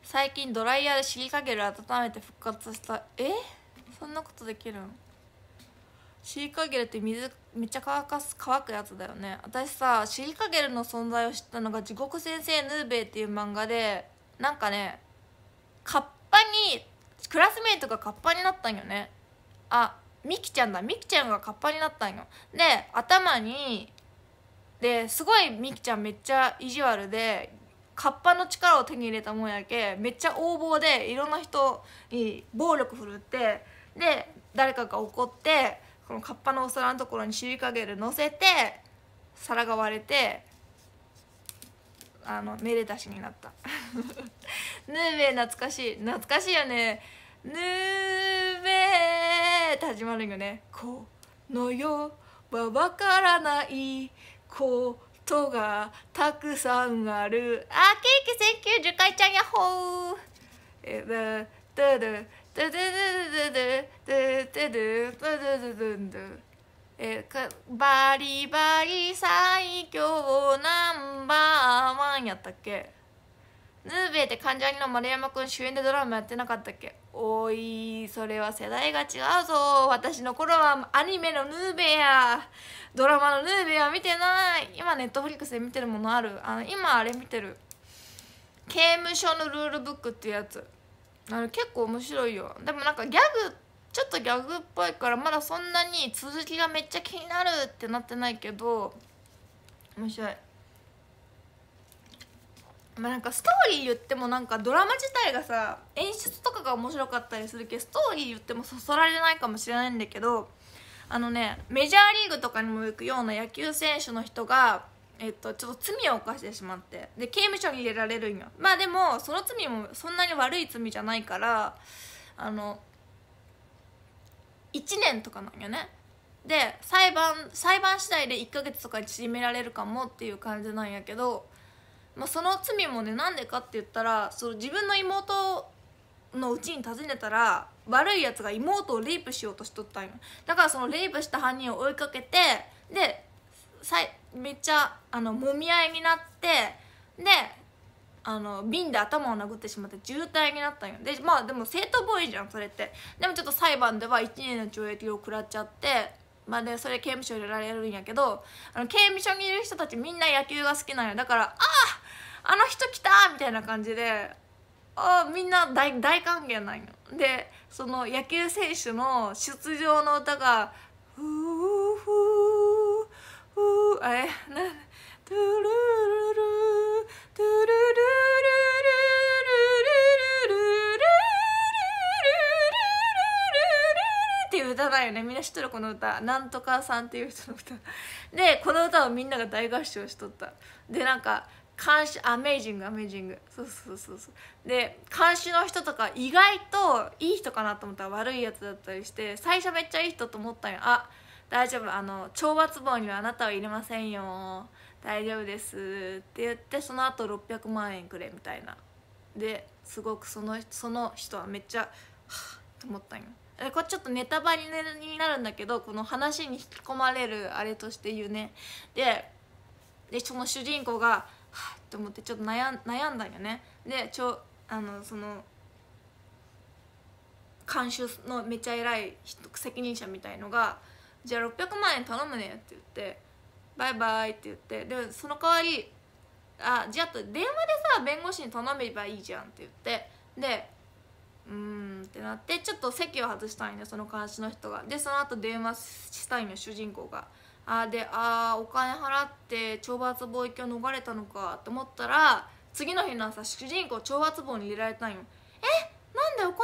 最近ドライヤーでシリカゲル温めて復活したえそんなことできるんシリカゲルって水めっちゃ乾かす乾くやつだよね私さシリカゲルの存在を知ったのが「地獄先生ヌーベイ」っていう漫画でなんかねカッパにクラスメイトがカッパになったんよねあミキちゃんだミキちゃんがカッパになったんよで頭にですごいミキちゃんめっちゃ意地悪でカッパの力を手に入れたもんやけめっちゃ横暴でいろんな人に暴力振るってで誰かが怒ってこのカッパのお皿のところにシリカゲル乗せて皿が割れてあのめでたしになった ヌーベー懐かしい懐かしいよねヌーベーって始まるよね「この世はわからないことがたくさんあるあケーキセンキュー樹海ちゃんやっほーえーだだだだだだだだだだだだだだだえバリバリ最強ナンバーワンやったっけヌーベイって関ジャニの丸山くん主演でドラマやってなかったっけおいそれは世代が違うぞ私の頃はアニメのヌーベやドラマのヌーベは見てない今ネットフリックスで見てるものあるあの今あれ見てる刑務所のルールブックっていうやつあれ結構面白いよでもなんかギャグちょっとギャグっぽいからまだそんなに続きがめっちゃ気になるってなってないけど面白いまあ、なんかストーリー言ってもなんかドラマ自体がさ演出とかが面白かったりするけどストーリー言ってもそそられないかもしれないんだけどあのねメジャーリーグとかにも行くような野球選手の人が、えっと、ちょっと罪を犯してしまってで刑務所に入れられるんよまあでもその罪もそんなに悪い罪じゃないからあの1年とかなんよねで裁判裁判次第で1ヶ月とか縮められるかもっていう感じなんやけどまあ、その罪もねなんでかって言ったらその自分の妹のうちに訪ねたら悪いやつが妹をレイプしようとしとったんよだからそのレイプした犯人を追いかけてでさめっちゃあのもみ合いになってであの瓶で頭を殴ってしまって重体になったんよでまあでも正当防衛じゃんそれってでもちょっと裁判では1年の懲役を食らっちゃってまあでそれ刑務所入れられるんやけどあの刑務所にいる人たちみんな野球が好きなんよだからあああの人来た!」みたいな感じであみんな大大歓迎なんよでその野球選手の出場の歌が「ふうふうふうあれなトゥルルルトゥルルルルルルルルルルルっていう歌だよねみんな知っとるこの歌なんとかさんっていう人の歌でこの歌をみんなが大合唱しとったでなんか監視アメージングアメージングそうそうそうそうで監視の人とか意外といい人かなと思ったら悪いやつだったりして最初めっちゃいい人と思ったんよあ大丈夫あの懲罰房にはあなたは入れませんよ大丈夫ですって言ってその後600万円くれみたいなですごくそのその人はめっちゃはあと思ったんよこれちょっとネタバレになるんだけどこの話に引き込まれるあれとして言うねででその主人公がと思ってちょっと悩ん悩んだんよねでちょあのその監修のめっちゃ偉い責任者みたいのが「じゃあ600万円頼むね」って言って「バイバイ」って言ってでその代わり「あじゃあと電話でさ弁護士に頼めばいいじゃん」って言ってでうーんってなってちょっと席を外したいねその監視の人がでその後電話したいの主人公があであお金払って懲罰貿易を逃れたのかと思ったら次の日の朝主人公懲罰房に入れられたんよえなんでお金払っ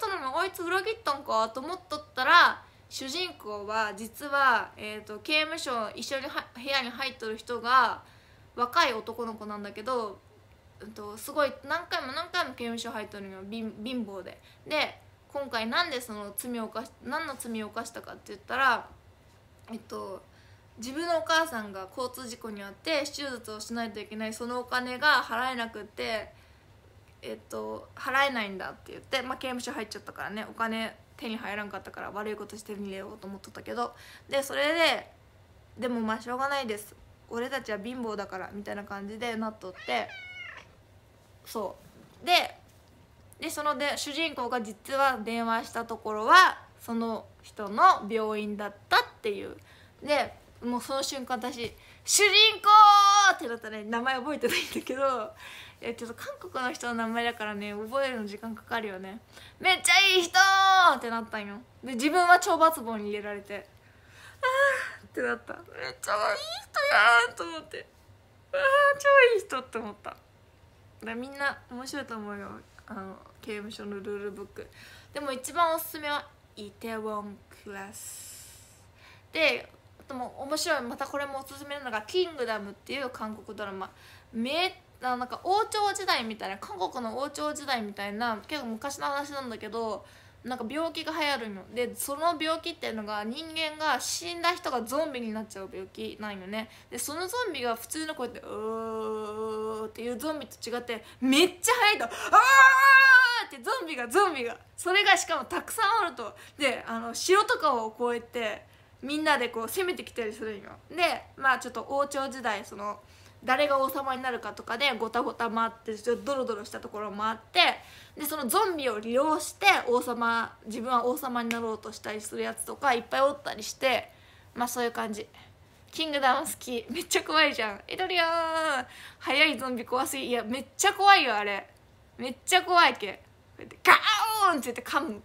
たのにあいつ裏切ったんかと思っとったら主人公は実は、えーと、刑務所一緒に部屋に入っとる人が若い男の子なんだけど、うん、とすごい何回も何回も刑務所入っとるのよ貧乏でで今回なんでその罪を犯し何の罪を犯したかって言ったらえっ、と自分のお母さんが交通事故にあって手術をしないといけないそのお金が払えなくて、えっと、払えないんだって言って、まあ、刑務所入っちゃったからねお金手に入らんかったから悪いことして逃げようと思っとったけどでそれででもまあしょうがないです俺たちは貧乏だからみたいな感じでなっとってそうででそので主人公が実は電話したところはその人の病院だったっていうでもうその瞬間私「主人公!」ってなったね名前覚えてないんだけどえちょっと韓国の人の名前だからね覚えるの時間かかるよねめっちゃいい人ってなったんよで自分は懲罰棒に入れられてあーってなっためっちゃいい人やと思ってああ超いい人って思ったみんな面白いと思うよあの刑務所のルールブックでも一番おすすめはイテウォンクラスでとも面白いまたこれもおすすめなのが「キングダム」っていう韓国ドラマめなんか王朝時代みたいな韓国の王朝時代みたいな結構昔の話なんだけどなんか病気が流行るのでその病気っていうのが人間が死んだ人がゾンビになっちゃう病気なんよねでそのゾンビが普通のこうやって「うー」っていうゾンビと違ってめっちゃ速いと「あー!」ってゾンビがゾンビがそれがしかもたくさんあるとであの城とかをこうやって。みんなでこう攻めてきたりするんよでまあちょっと王朝時代その誰が王様になるかとかでごたごた回ってちょっとドロドロしたところもあってでそのゾンビを利用して王様自分は王様になろうとしたりするやつとかいっぱいおったりしてまあそういう感じキングダム好きめっちゃ怖いじゃんエドリアン早いゾンビ怖すぎいやめっちゃ怖いよあれめっちゃ怖いけこうやってガーンって言って噛む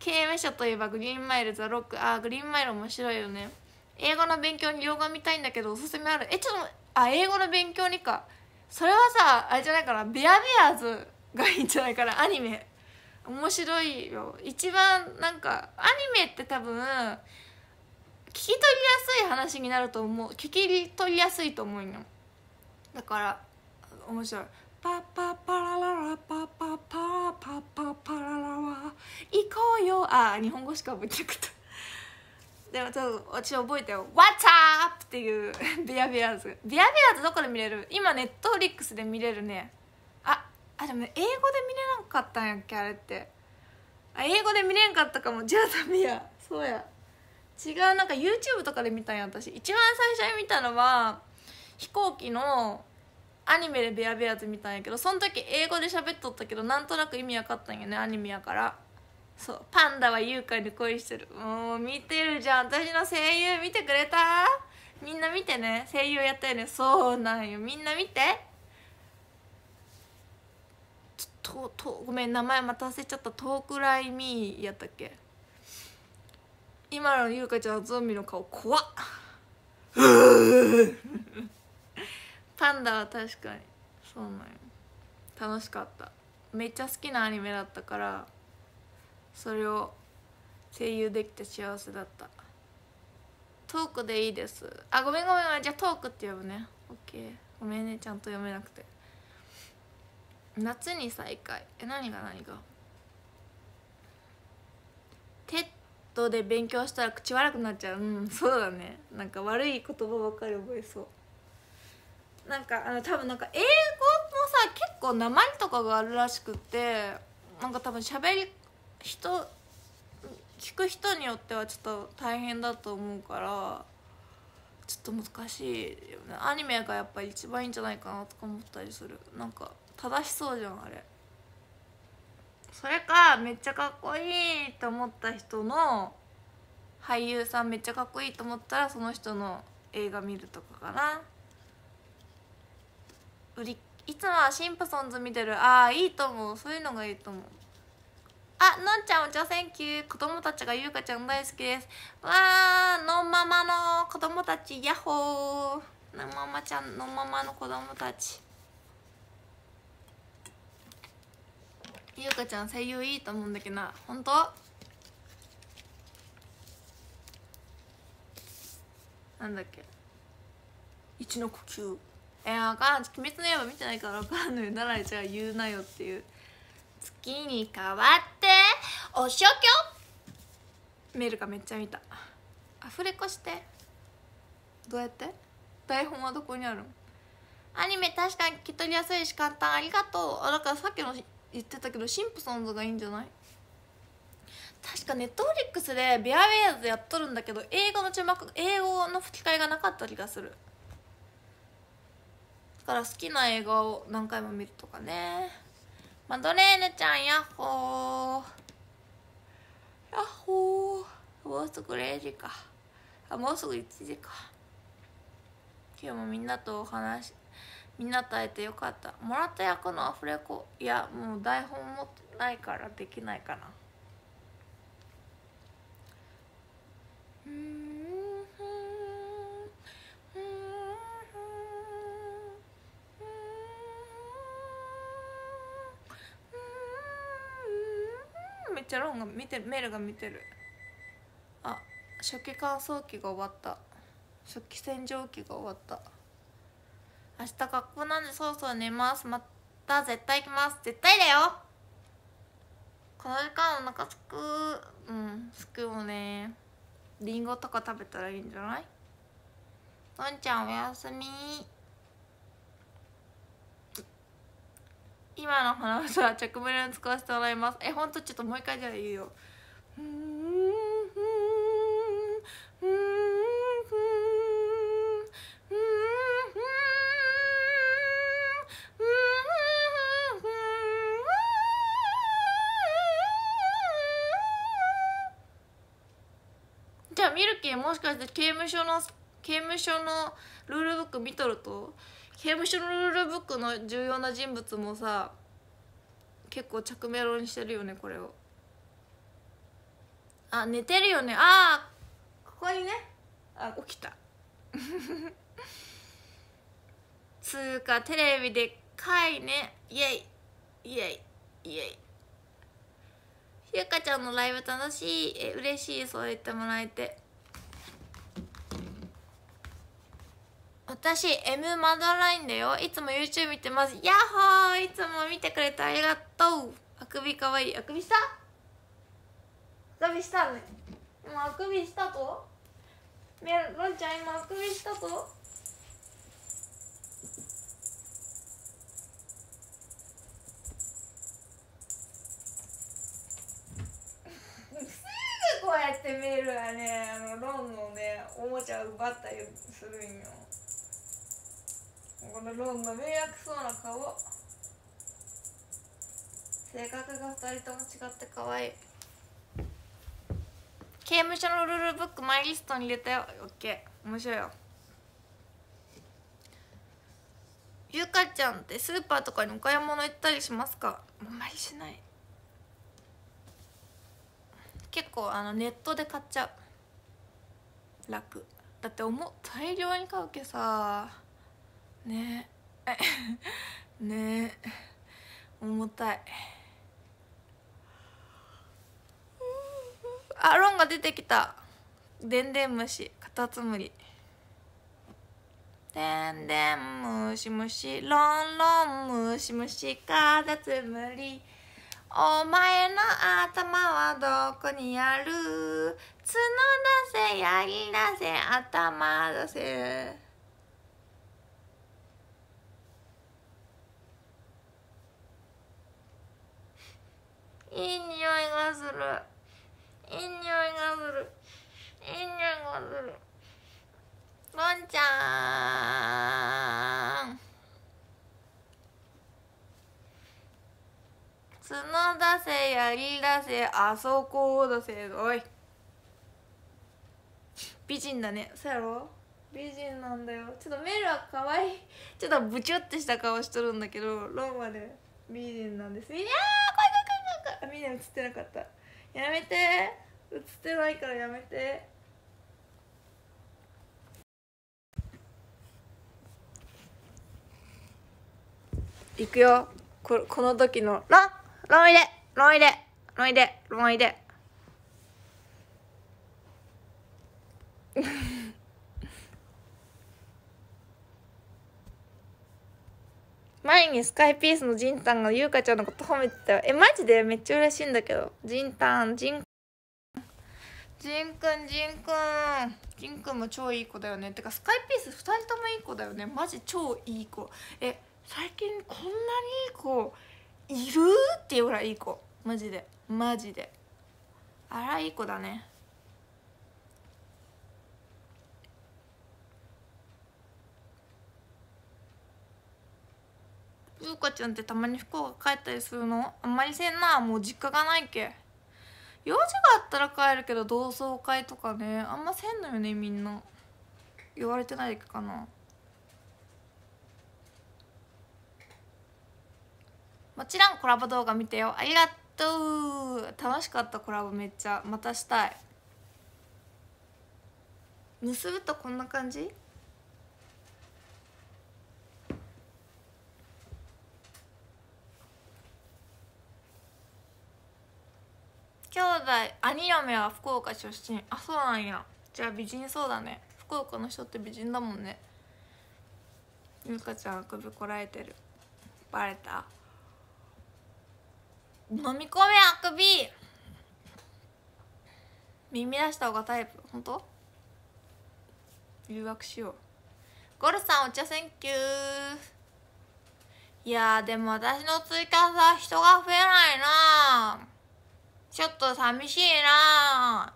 経営者といえばグリーンマイルザロックああグリーンマイル面白いよね英語の勉強に洋画見たいんだけどおすすめあるえちょっとあ英語の勉強にかそれはさあれじゃないかなベアベアーズがいいんじゃないかなアニメ面白いよ一番なんかアニメって多分聞き取りやすい話になると思う聞き取りやすいと思うのだから面白いパパパラララパパパラパパパララ行こうよあ日本語しか覚えてなかった でもちょっと私覚えてよ「What's up!」っていう ビアビアーズビアビアーズどこで見れる今ネットフリックスで見れるねああでも英語で見れなかったんやっけあれってあ英語で見れんかったかもじゃあダメやそうや違うなんか YouTube とかで見たんや私一番最初に見たのは飛行機のアニメでベアベアズ見たんやけどその時英語で喋っとったけどなんとなく意味分かったんやねアニメやからそうパンダは優香に恋してるもう見てるじゃん私の声優見てくれたみんな見てね声優やったよねそうなんよみんな見てちょっととごめん名前また忘れちゃったトークライミーやったっけ今の優香ちゃんゾンビの顔怖っ パンダは確かにそうなんよ楽しかっためっちゃ好きなアニメだったからそれを声優できて幸せだったトークでいいですあごめんごめんごめんじゃあトークって呼ぶねオッケーごめんねちゃんと読めなくて夏に再会え何が何がテッドで勉強したら口悪くなっちゃううんそうだねなんか悪い言葉ばっかり覚えそうなんかあの多分なんか英語もさ結構なまりとかがあるらしくてなんか多分喋り人聞く人によってはちょっと大変だと思うからちょっと難しいよねアニメがやっぱり一番いいんじゃないかなとか思ったりするなんか正しそうじゃんあれそれかめっちゃかっこいいと思った人の俳優さんめっちゃかっこいいと思ったらその人の映画見るとかかないつもはシンプソンズ見てるああいいと思うそういうのがいいと思うあのんちゃんお茶センキュー子供たちがゆうかちゃん大好きですわあのんままの子供たちヤッホーのんままちゃんのんままの子供たちゆうかちゃん声優いいと思うんだけどな本当なんだっけ一の呼吸えー、わかん鬼滅の刃見てないからわかんのよならじゃあ言うなよっていう月に変わっておしょきょメルがめっちゃ見たアフレコしてどうやって台本はどこにあるのアニメ確かに聞き取りやすいし簡単ありがとうあだからさっきの言ってたけどシンプソンズがいいんじゃない確かネットフリックスで「ビアウェイズ」やっとるんだけど英語の字幕英語の吹き替えがなかった気がするたら好きな映画を何回も見るとかねマドレーヌちゃんヤッホーーもうすぐ0時かあもうすぐ1時か今日もみんなとお話みんなと会えてよかったもらった役のアフレコいやもう台本持ってないからできないかなうんチャロンが見てるメールが見てるあ初期乾燥機が終わった初期洗浄機が終わった明日学校なんでそろそろ寝ますまた絶対行きます絶対だよこの時間お腹すくうんすくよねりんごとか食べたらいいんじゃないのんちゃんおやすみ今の話は着メロに使わせてもらいますえ本当ちょっともう一回じゃあ言うよじゃあミルキーもしかして刑務所の刑務所のルールブック見とると刑務所のルールブックの重要な人物もさ結構着メロにしてるよねこれをあ寝てるよねああここにねあ起きたつうかテレビでかいねイエイイエイイエイゆかちゃんのライブ楽しいえ嬉しいそう言ってもらえて私 M マドラインだよいつも YouTube 見てますヤッホーいつも見てくれてありがとうあくびかわいいあくびしたあくびしたねもうあくびしたとメロンちゃん今あくびしたとすぐこうやって見えるわねあのロンのねおもちゃを奪ったりするんよこのロンが迷惑そうな顔性格が2人とも違って可愛い刑務所のルールブックマイリストに入れたよオッケー面白いよゆかちゃんってスーパーとかにお買い物行ったりしますかあんまりしない結構あのネットで買っちゃう楽だって思大量に買うけさねえ ねえ重たいあロンが出てきたでんでん虫カタツムリでんでん虫虫ロンロン虫虫カタツムリお前の頭はどこにある角出せやり出せ頭出せいい匂いがするいい匂いがするいい匂いがするボンちゃん角出せ槍出せあそこを出せおい美人だねそうやろ美人なんだよちょっとメルは可愛いちょっとブチュってした顔しとるんだけどローマで美人なんですいやーこれかみんな映ってなかったやめて映ってないからやめていくよここの時のロンロン入れロン入れロン入れロン入れ前にスカイピースのジンタンが優香ちゃんのこと褒めてたよ。え、マジでめっちゃ嬉しいんだけど。ジンタン、ジン、ジンくん、ジンくん。ジンくんも超いい子だよね。てか、スカイピース2人ともいい子だよね。マジ超いい子。え、最近こんなにいい子いるっていうぐらいいい子。マジで。マジで。あら、いい子だね。うかちゃんってたまに福岡帰ったりするのあんまりせんなもう実家がないけ用事があったら帰るけど同窓会とかねあんませんのよねみんな言われてないかなもちろんコラボ動画見てよありがとう楽しかったコラボめっちゃまたしたい結ぶとこんな感じ兄弟兄嫁は福岡出身あそうなんやじゃあ美人そうだね福岡の人って美人だもんねゆかちゃんあくびこらえてるバレた飲み込めあくび耳出した方がタイプ本当留学しようゴルさんお茶センキューいやでも私の追加さ人が増えないなちょっと寂しいな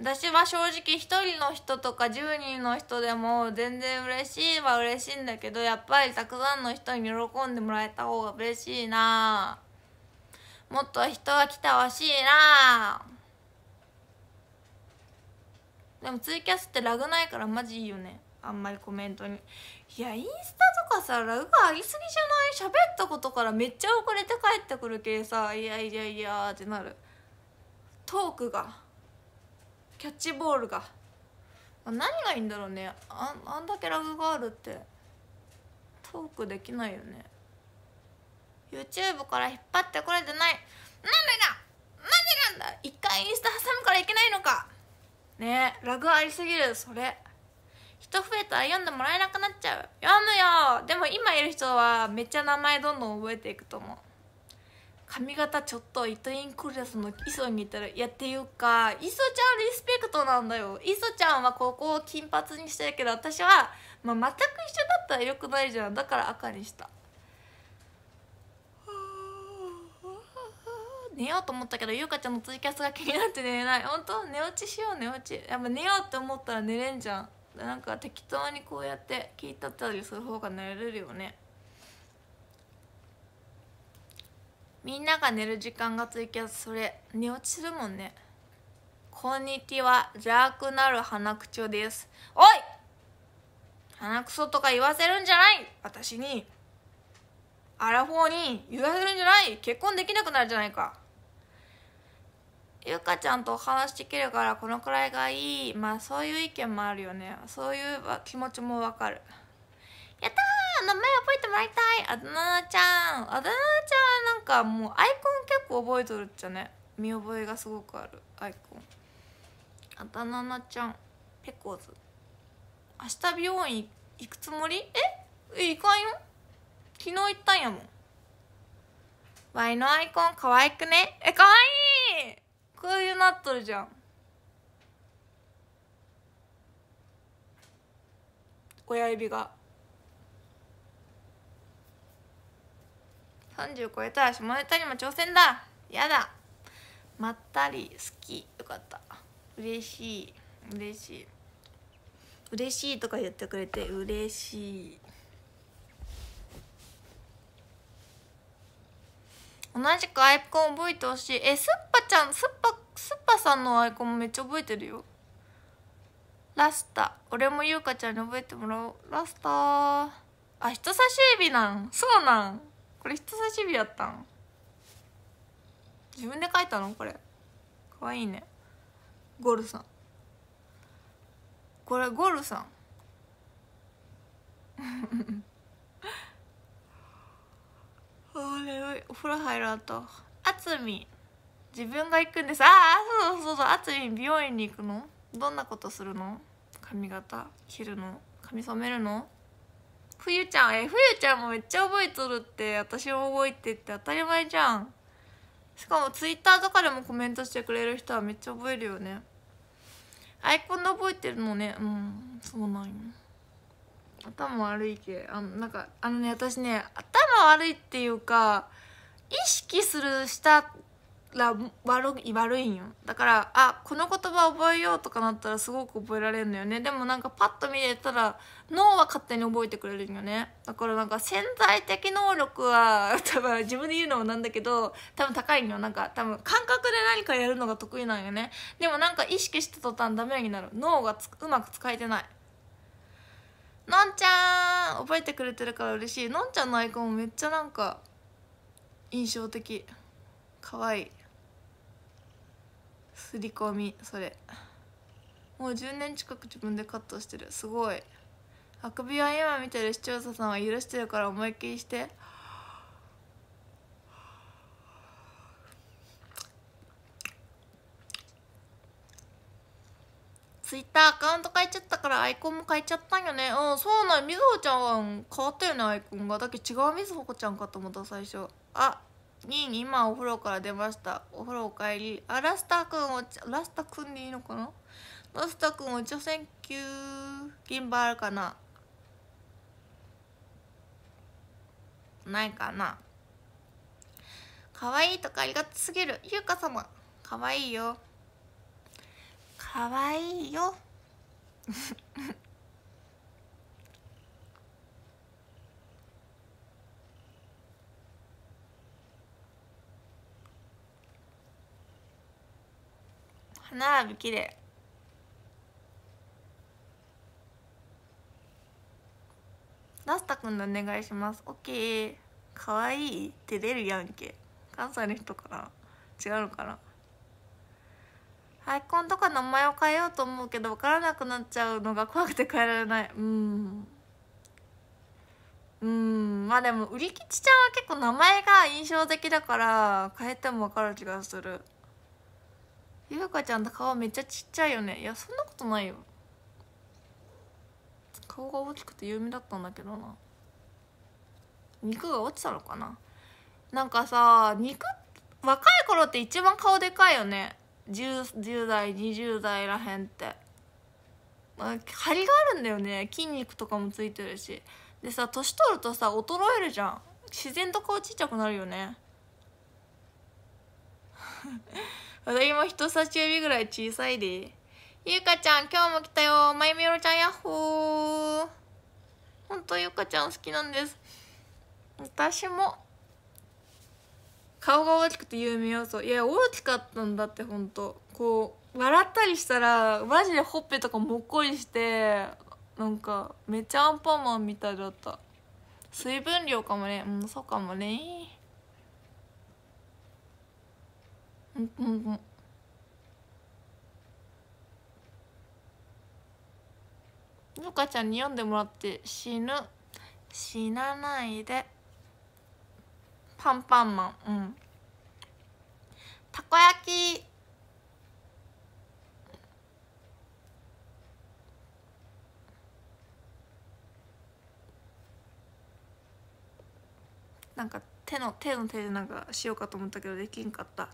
私は正直一人の人とか10人の人でも全然嬉しいは嬉しいんだけどやっぱりたくさんの人に喜んでもらえた方が嬉しいなもっと人が来てほしいなでもツイキャスってラグないからマジいいよねあんまりコメントにいやインスタとかさラグがありすぎじゃない喋ったことからめっちゃ遅れて帰ってくる系さいやいやいやってなるトークがキャッチボールが何がいいんだろうねああんだけラグがあるってトークできないよね YouTube から引っ張ってこれてないなんでだなんでなんだ一回インスタ挟むからいけないのかねラグありすぎるそれ人増えたら読んでもらえなくなっちゃう読むよでも今いる人はめっちゃ名前どんどん覚えていくと思う髪型ちょっとイトインクラスのイソに似たらいやっていうかイソちゃんリスペクトなんだよイソちゃんはここを金髪にしてるけど私は、まあ、全く一緒だったらよくないじゃんだから赤にした寝ようと思ったけどゆうかちゃんのツイキャスが気になって寝れない本当寝落ちしよう寝落ちやっぱ寝ようって思ったら寝れんじゃんなんか適当にこうやって聞いたったりする方が寝れるよねみんなが寝る時間が追て、それ寝落ちするもんねこんにちは邪悪なる鼻くちょですおい鼻くそとか言わせるんじゃない私にアラフォーに言わせるんじゃない結婚できなくなるじゃないかゆかちゃんとお話できるからこのくらいがいいまあそういう意見もあるよねそういう気持ちもわかるやったー名前覚えてもらいたいあだ名ちゃんあだ名ちゃんはなんかもうアイコン結構覚えとるっちゃね見覚えがすごくあるアイコンあだ名ちゃんペコーズ明日美容院行くつもりえ行かんよ昨日行ったんやもんワイのアイコン可愛くねえ可愛いこういうなっとるじゃん親指が。30超えたら下ネタにも挑戦だやだまったり好きよかった嬉しい嬉しい嬉しいとか言ってくれて嬉しい同じくアイコン覚えてほしいえスッパちゃんスッパスッパさんのアイコンめっちゃ覚えてるよラスタ俺も優香ちゃんに覚えてもらおうラスターあ人差し指なんそうなんこれ人差し指やったん自分で書いたのこれかわいいねゴールさんこれゴールさん あれお風呂入る後あつみ自分が行くんですああそうそうそうあつみ美容院に行くのどんなことするの髪型切るの髪染めるの冬ちゃんえ冬ちゃんもめっちゃ覚えとるって私も覚えてって当たり前じゃんしかもツイッターとかでもコメントしてくれる人はめっちゃ覚えるよねアイコンで覚えてるのねうんそうなんよ頭悪いけあなんかあのね私ね頭悪いっていうか意識するしたら悪い悪いんよだからあこの言葉覚えようとかなったらすごく覚えられるのよねでもなんかパッと見れたら脳は勝手に覚えてくれるんよねだからなんか潜在的能力は 多分自分で言うのもなんだけど多分高いんよなんか多分感覚で何かやるのが得意なんよねでもなんか意識した途端ダメになる脳がうまく使えてないのんちゃん覚えてくれてるから嬉しいのんちゃんのアイコンめっちゃなんか印象的かわいいすり込みそれもう10年近く自分でカットしてるすごいあくびは今見てる視聴者さんは許してるから思いっきりしてツイッターアカウント変えちゃったからアイコンも変えちゃったんよねうんそうなんみずほちゃんは変わったよねアイコンがだけ違うみずほちゃんかと思った最初あに今お風呂から出ましたお風呂お帰りあラスターくんおラスタくんでいいのかなラスタくんお茶選球銀場あるかなないかな可愛いとかありがたすぎる優香様可愛いよ可愛いよ 花並び綺麗ラスタ君でお願いしますオッケーかわいいて出るやんけ関西の人かな違うのかなアイコンとか名前を変えようと思うけど分からなくなっちゃうのが怖くて変えられないうんうんまあでも売り吉ちゃんは結構名前が印象的だから変えても分かる気がするゆうかちゃんの顔めっちゃちっちゃいよねいやそんなことないよ顔が大きくて有名だったんだけどな肉が落ちたのかななんかさ肉若い頃って一番顔でかいよね 10, 10代20代らへんって、まあ、張りがあるんだよね筋肉とかもついてるしでさ年取るとさ衰えるじゃん自然と顔ちっちゃくなるよね 私も人差し指ぐらい小さいでゆかちゃん、今日も来たよ。まゆみおろちゃん、やっほー。ほんとゆかちゃん好きなんです。私も、顔が大きくて有名要素。いや、大きかったんだって、ほんと。こう、笑ったりしたら、マジでほっぺとかもっこりして、なんか、めっちゃアンパンマンみたいだった。水分量かもね。うん、そうかもね。うん、うん、うん。ちゃんに読んでもらって死ぬ死なないでパンパンマンうんたこ焼きなんか手の手の手でなんかしようかと思ったけどできんかった。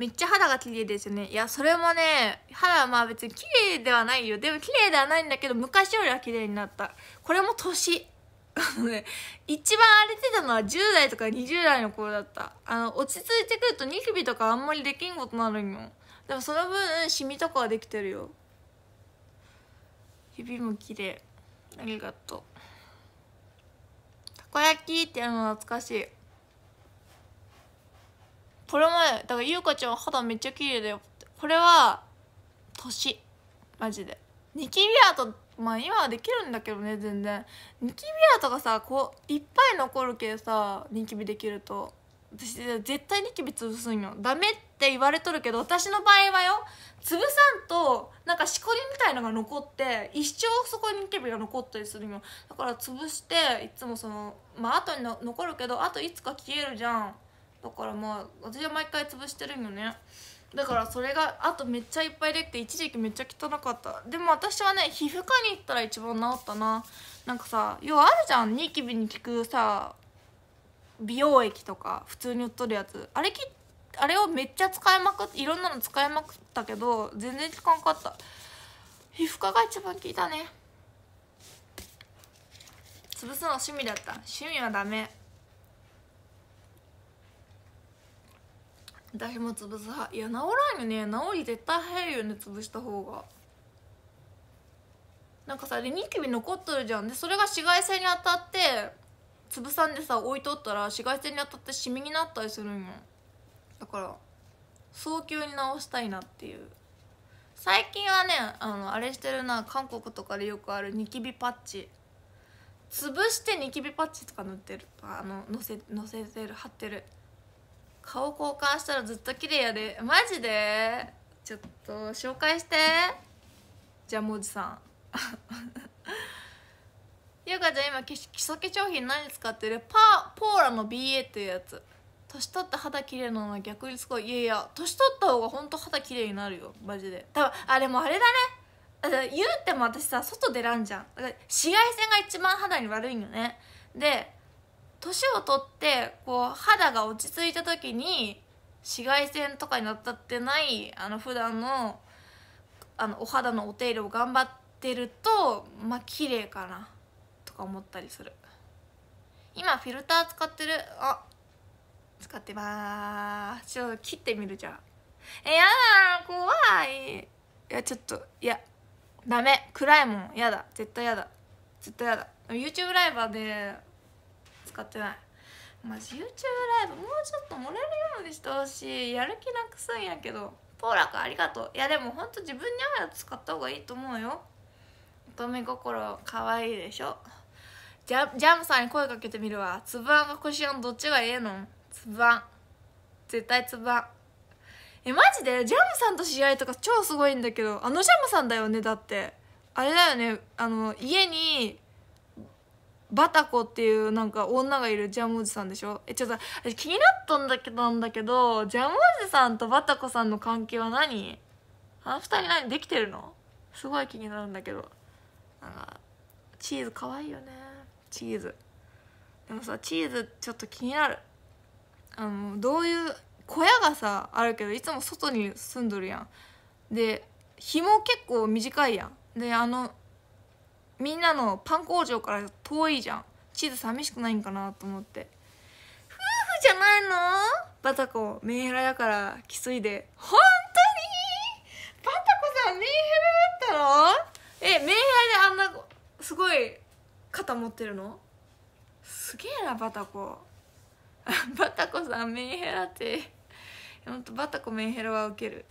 めっちゃ肌が綺麗ですよねいやそれもね肌はまあ別に綺麗ではないよでも綺麗ではないんだけど昔よりは綺麗になったこれも年あのね一番荒れてたのは10代とか20代の頃だったあの落ち着いてくるとニキビとかあんまりできんことなるんよでもその分シミとかはできてるよ指も綺麗ありがとうたこ焼きっていうの懐かしいこれもだから優香ちゃんは肌めっちゃ綺麗だよこれは年マジでニキビ跡まあ今はできるんだけどね全然ニキビ跡がさこういっぱい残るけさニキビできると私絶対ニキビ潰すんよダメって言われとるけど私の場合はよ潰さんとなんかしこりみたいのが残って一生そこにニキビが残ったりするよだから潰していつもそのまあとに残るけどあといつか消えるじゃんだからまあ私は毎回潰してるよねだからそれがあとめっちゃいっぱいできて一時期めっちゃ汚かったでも私はね皮膚科に行ったら一番治ったななんかさ要はあるじゃんニキビに効くさ美容液とか普通に売っとるやつあれきあれをめっちゃ使いまくっていろんなの使いまくったけど全然効かんかった皮膚科が一番効いたね潰すの趣味だった趣味はダメ私も潰す派いや治らんよね治り絶対早いよね潰した方がなんかさでニキビ残っとるじゃんでそれが紫外線に当たって潰さんでさ置いとったら紫外線に当たってシミになったりするんよだから早急に直したいなっていう最近はねあのあれしてるな韓国とかでよくあるニキビパッチ潰してニキビパッチとか塗ってるあののせのせてる貼ってる顔交換したらずっと綺麗やでマジでちょっと紹介してじゃあもじさん ゆかちゃん今基礎化粧品何使ってるパポーラの BA っていうやつ年取って肌綺麗なのは逆にすごいいやいや年取った方がほんと肌綺麗になるよマジで多分あでもあれだねだ言うても私さ外出らんじゃんだから紫外線が一番肌に悪いんよねで年を取ってこう肌が落ち着いた時に紫外線とかに当たってないあの普段のあのお肌のお手入れを頑張ってるとまあ綺麗かなとか思ったりする今フィルター使ってるあ使ってますちょっと切ってみるじゃんえやだ怖いいやちょっといやダメ暗いもんやだ絶対やだ絶対やだ YouTube ライバーで使ってないマジ YouTube ライブもうちょっと盛れるようにしてほしいやる気なくすんやけどポーラ君ありがとういやでもほんと自分に合うやつ使った方がいいと思うよ乙女心かわいいでしょジャジャムさんに声かけてみるわつぶあんかこしあんどっちがええのつぶあん絶対つぶあんえマジでジャムさんと試合とか超すごいんだけどあのジャムさんだよねだってあれだよねあの家にバタコっていうなんか女がいるジャムおじさんでしょえちょっと私気になったんだけどなんだけどジャムおじさんとバタコさんの関係は何あの二人何できてるのすごい気になるんだけどなんかチーズかわいいよねチーズでもさチーズちょっと気になるあのどういう小屋がさあるけどいつも外に住んどるやんで紐結構短いやんであのみんなのパン工場から遠いじゃん地図寂しくないんかなと思って夫婦じゃないのバタコメンヘラだからきついで本当にバタコさんメンヘラだったのえメンヘラであんなすごい肩持ってるのすげえなバタコ バタコさんメンヘラってほんとバタコメンヘラはウケる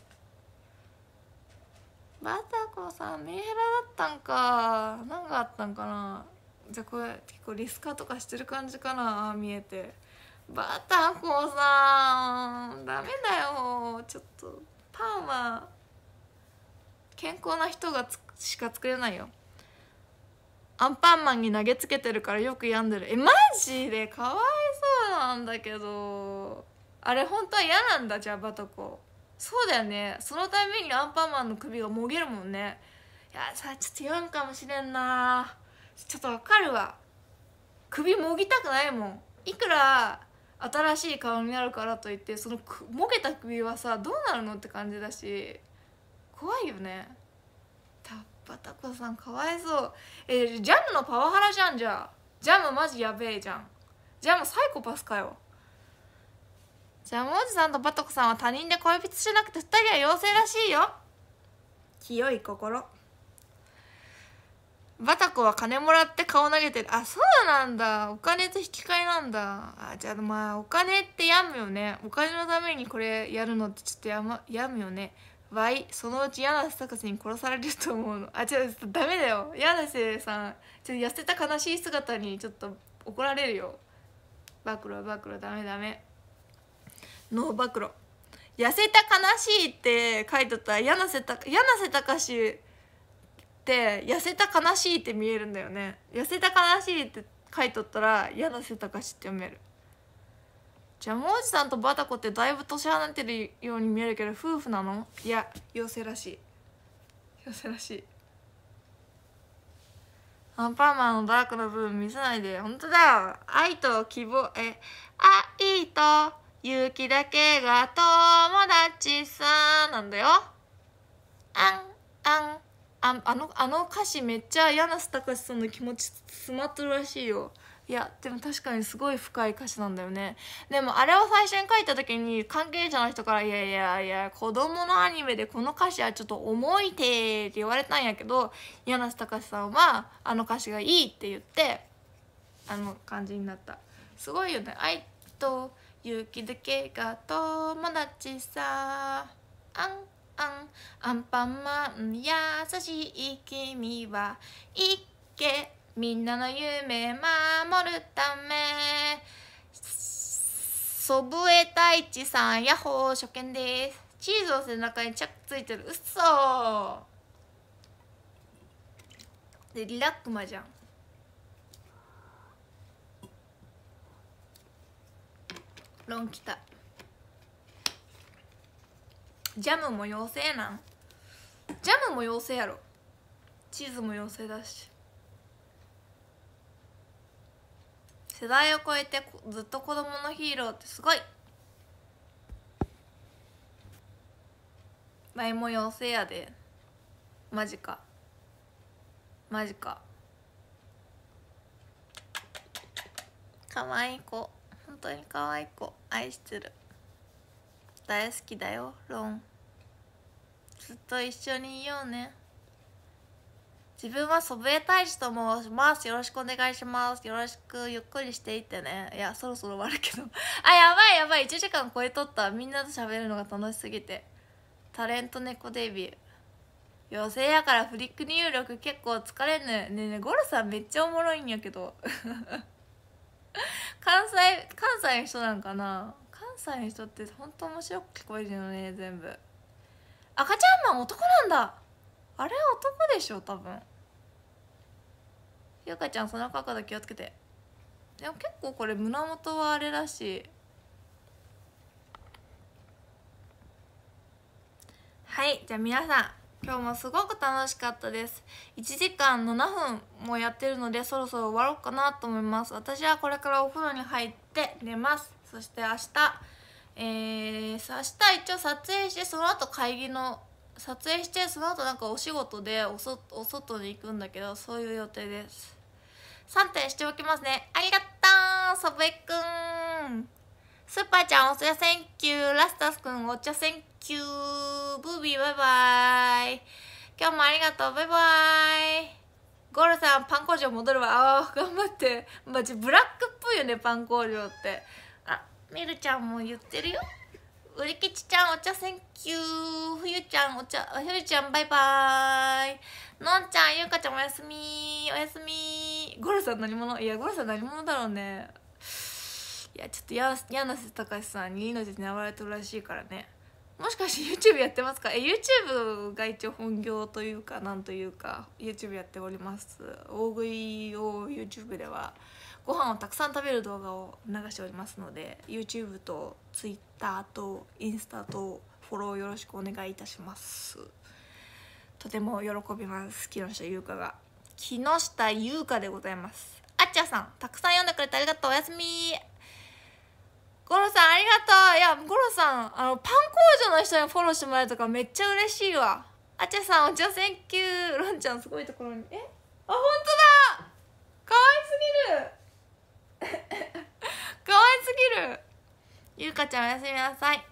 バタコさんメンヘラだったんか何があったんかなじゃあこれ結構リスカとかしてる感じかなあ見えてバタコさんダメだよちょっとパンは健康な人がしか作れないよアンパンマンに投げつけてるからよく病んでるえマジでかわいそうなんだけどあれ本当は嫌なんだじゃあバタコそうだよねそのためにアンパンマンの首がもげるもんねいやさちょっと言わんかもしれんなちょっとわかるわ首もぎたくないもんいくら新しい顔になるからといってそのもげた首はさどうなるのって感じだし怖いよねたっぱたこさんかわいそうえジャムのパワハラじゃんじゃジャムマジやべえじゃんジャムサイコパスかよじゃあ王子さんとバトコさんは他人で恋人しなくて2人は妖精らしいよ清い心バタコは金もらって顔投げてるあそうなんだお金と引き換えなんだあじゃあまあお金ってやむよねお金のためにこれやるのってちょっとや、ま、やむよねわいそのうち柳瀬隆に殺されると思うのあちょっとダメだよ柳瀬さんちょっと痩せた悲しい姿にちょっと怒られるよ暴露暴露ダメダメノー露痩せた悲しいって書いとったら柳瀬隆って痩せた悲しいって見えるんだよね痩せた悲しいって書いとったら柳瀬隆って読めるゃあもうじさんとバタコってだいぶ年離れてるように見えるけど夫婦なのいや妖精らしい妖精らしいアンパンマンのダークな部分見せないで本当だよ愛と希望え愛と気だけが友達さなんだよあんあんああのあの歌詞めっちゃ柳隆さんの気持ち詰まってるらしいよいやでも確かにすごい深い歌詞なんだよねでもあれを最初に書いた時に関係者の人から「いやいやいや子供のアニメでこの歌詞はちょっと重いて」って言われたんやけど柳瀬隆さんはあの歌詞がいいって言ってあの感じになったすごいよね「愛と」勇気だけが友達さあんあんアンパンマン優しい君はっけみんなの夢守るため祖父江太一さんヤッホー初見ですチーズを背中にチャックついてるうっそでリラックマじゃんロンきたジャムも妖精なんジャムも妖精やろチーズも妖精だし世代を超えてずっと子供のヒーローってすごい前も妖精やでマジかマジか可愛い子本当に可愛い子愛してる大好きだよロンずっと一緒にいようね自分は祖父江大使と申しますよろしくお願いしますよろしくゆっくりしていってねいやそろそろ終わるけど あやばいやばい1時間超えとったみんなと喋るのが楽しすぎてタレント猫デビュー余生やからフリック入力結構疲れんねねねゴロさんめっちゃおもろいんやけど 関西関西の人なんかな関西の人って本当面白く聞こえるよね全部赤ちゃんマン男なんだあれ男でしょ多分ゆかちゃんその角度気をつけてでも結構これ胸元はあれらしいはいじゃあ皆さん今日もすごく楽しかったです1時間7分もやってるのでそろそろ終わろうかなと思います私はこれからお風呂に入って寝ますそして明日えー、明日一応撮影してその後会議の撮影してその後なんかお仕事でおそお外に行くんだけどそういう予定です3点しておきますねありがとうサブエくんスーパーちゃんお茶センキューラスタスくんお茶センキューブービーバイバイ今日もありがとうバイバイゴールさんパン工場戻るわああ、頑張ってマジブラックっぽいよねパン工場ってあミルちゃんも言ってるようりきちちゃんお茶センキュー冬ちゃんお茶ふゆちゃんバイバイのんちゃんゆうかちゃんおやすみおやすみゴルさん何者いやゴルさん何者だろうねいやちょっと柳瀬隆さんに命狙われてるらしいからねもしかして YouTube やってますかえ YouTube が一応本業というかなんというか YouTube やっております大食いを YouTube ではご飯をたくさん食べる動画を流しておりますので YouTube と Twitter とインスタとフォローよろしくお願いいたしますとても喜びます木下優香が木下優香でございますあっちゃさんたくさん読んでくれてありがとうおやすみゴロさんありがとういやゴロさんあのパン工場の人にフォローしてもらえるとかめっちゃ嬉しいわあちゃさんお茶センキューロンちゃんすごいところにえあ本当だ可愛すぎる可愛 すぎるゆうかちゃんおやすみなさい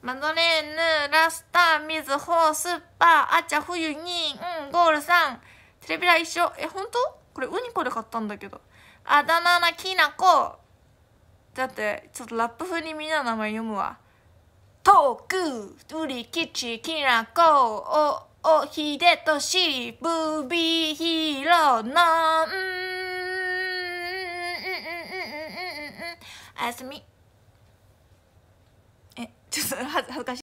マドレーヌラスターミズホスッパーあちゃ冬にうんゴールさんテレビラ一緒え本当これウニコで買ったんだけどあだ名なきなこだってちょっとラップ風にみんなの名前読むわトークウリキチキラコおおひでとしブビヒロのんあやすみえちょっと恥ずかしい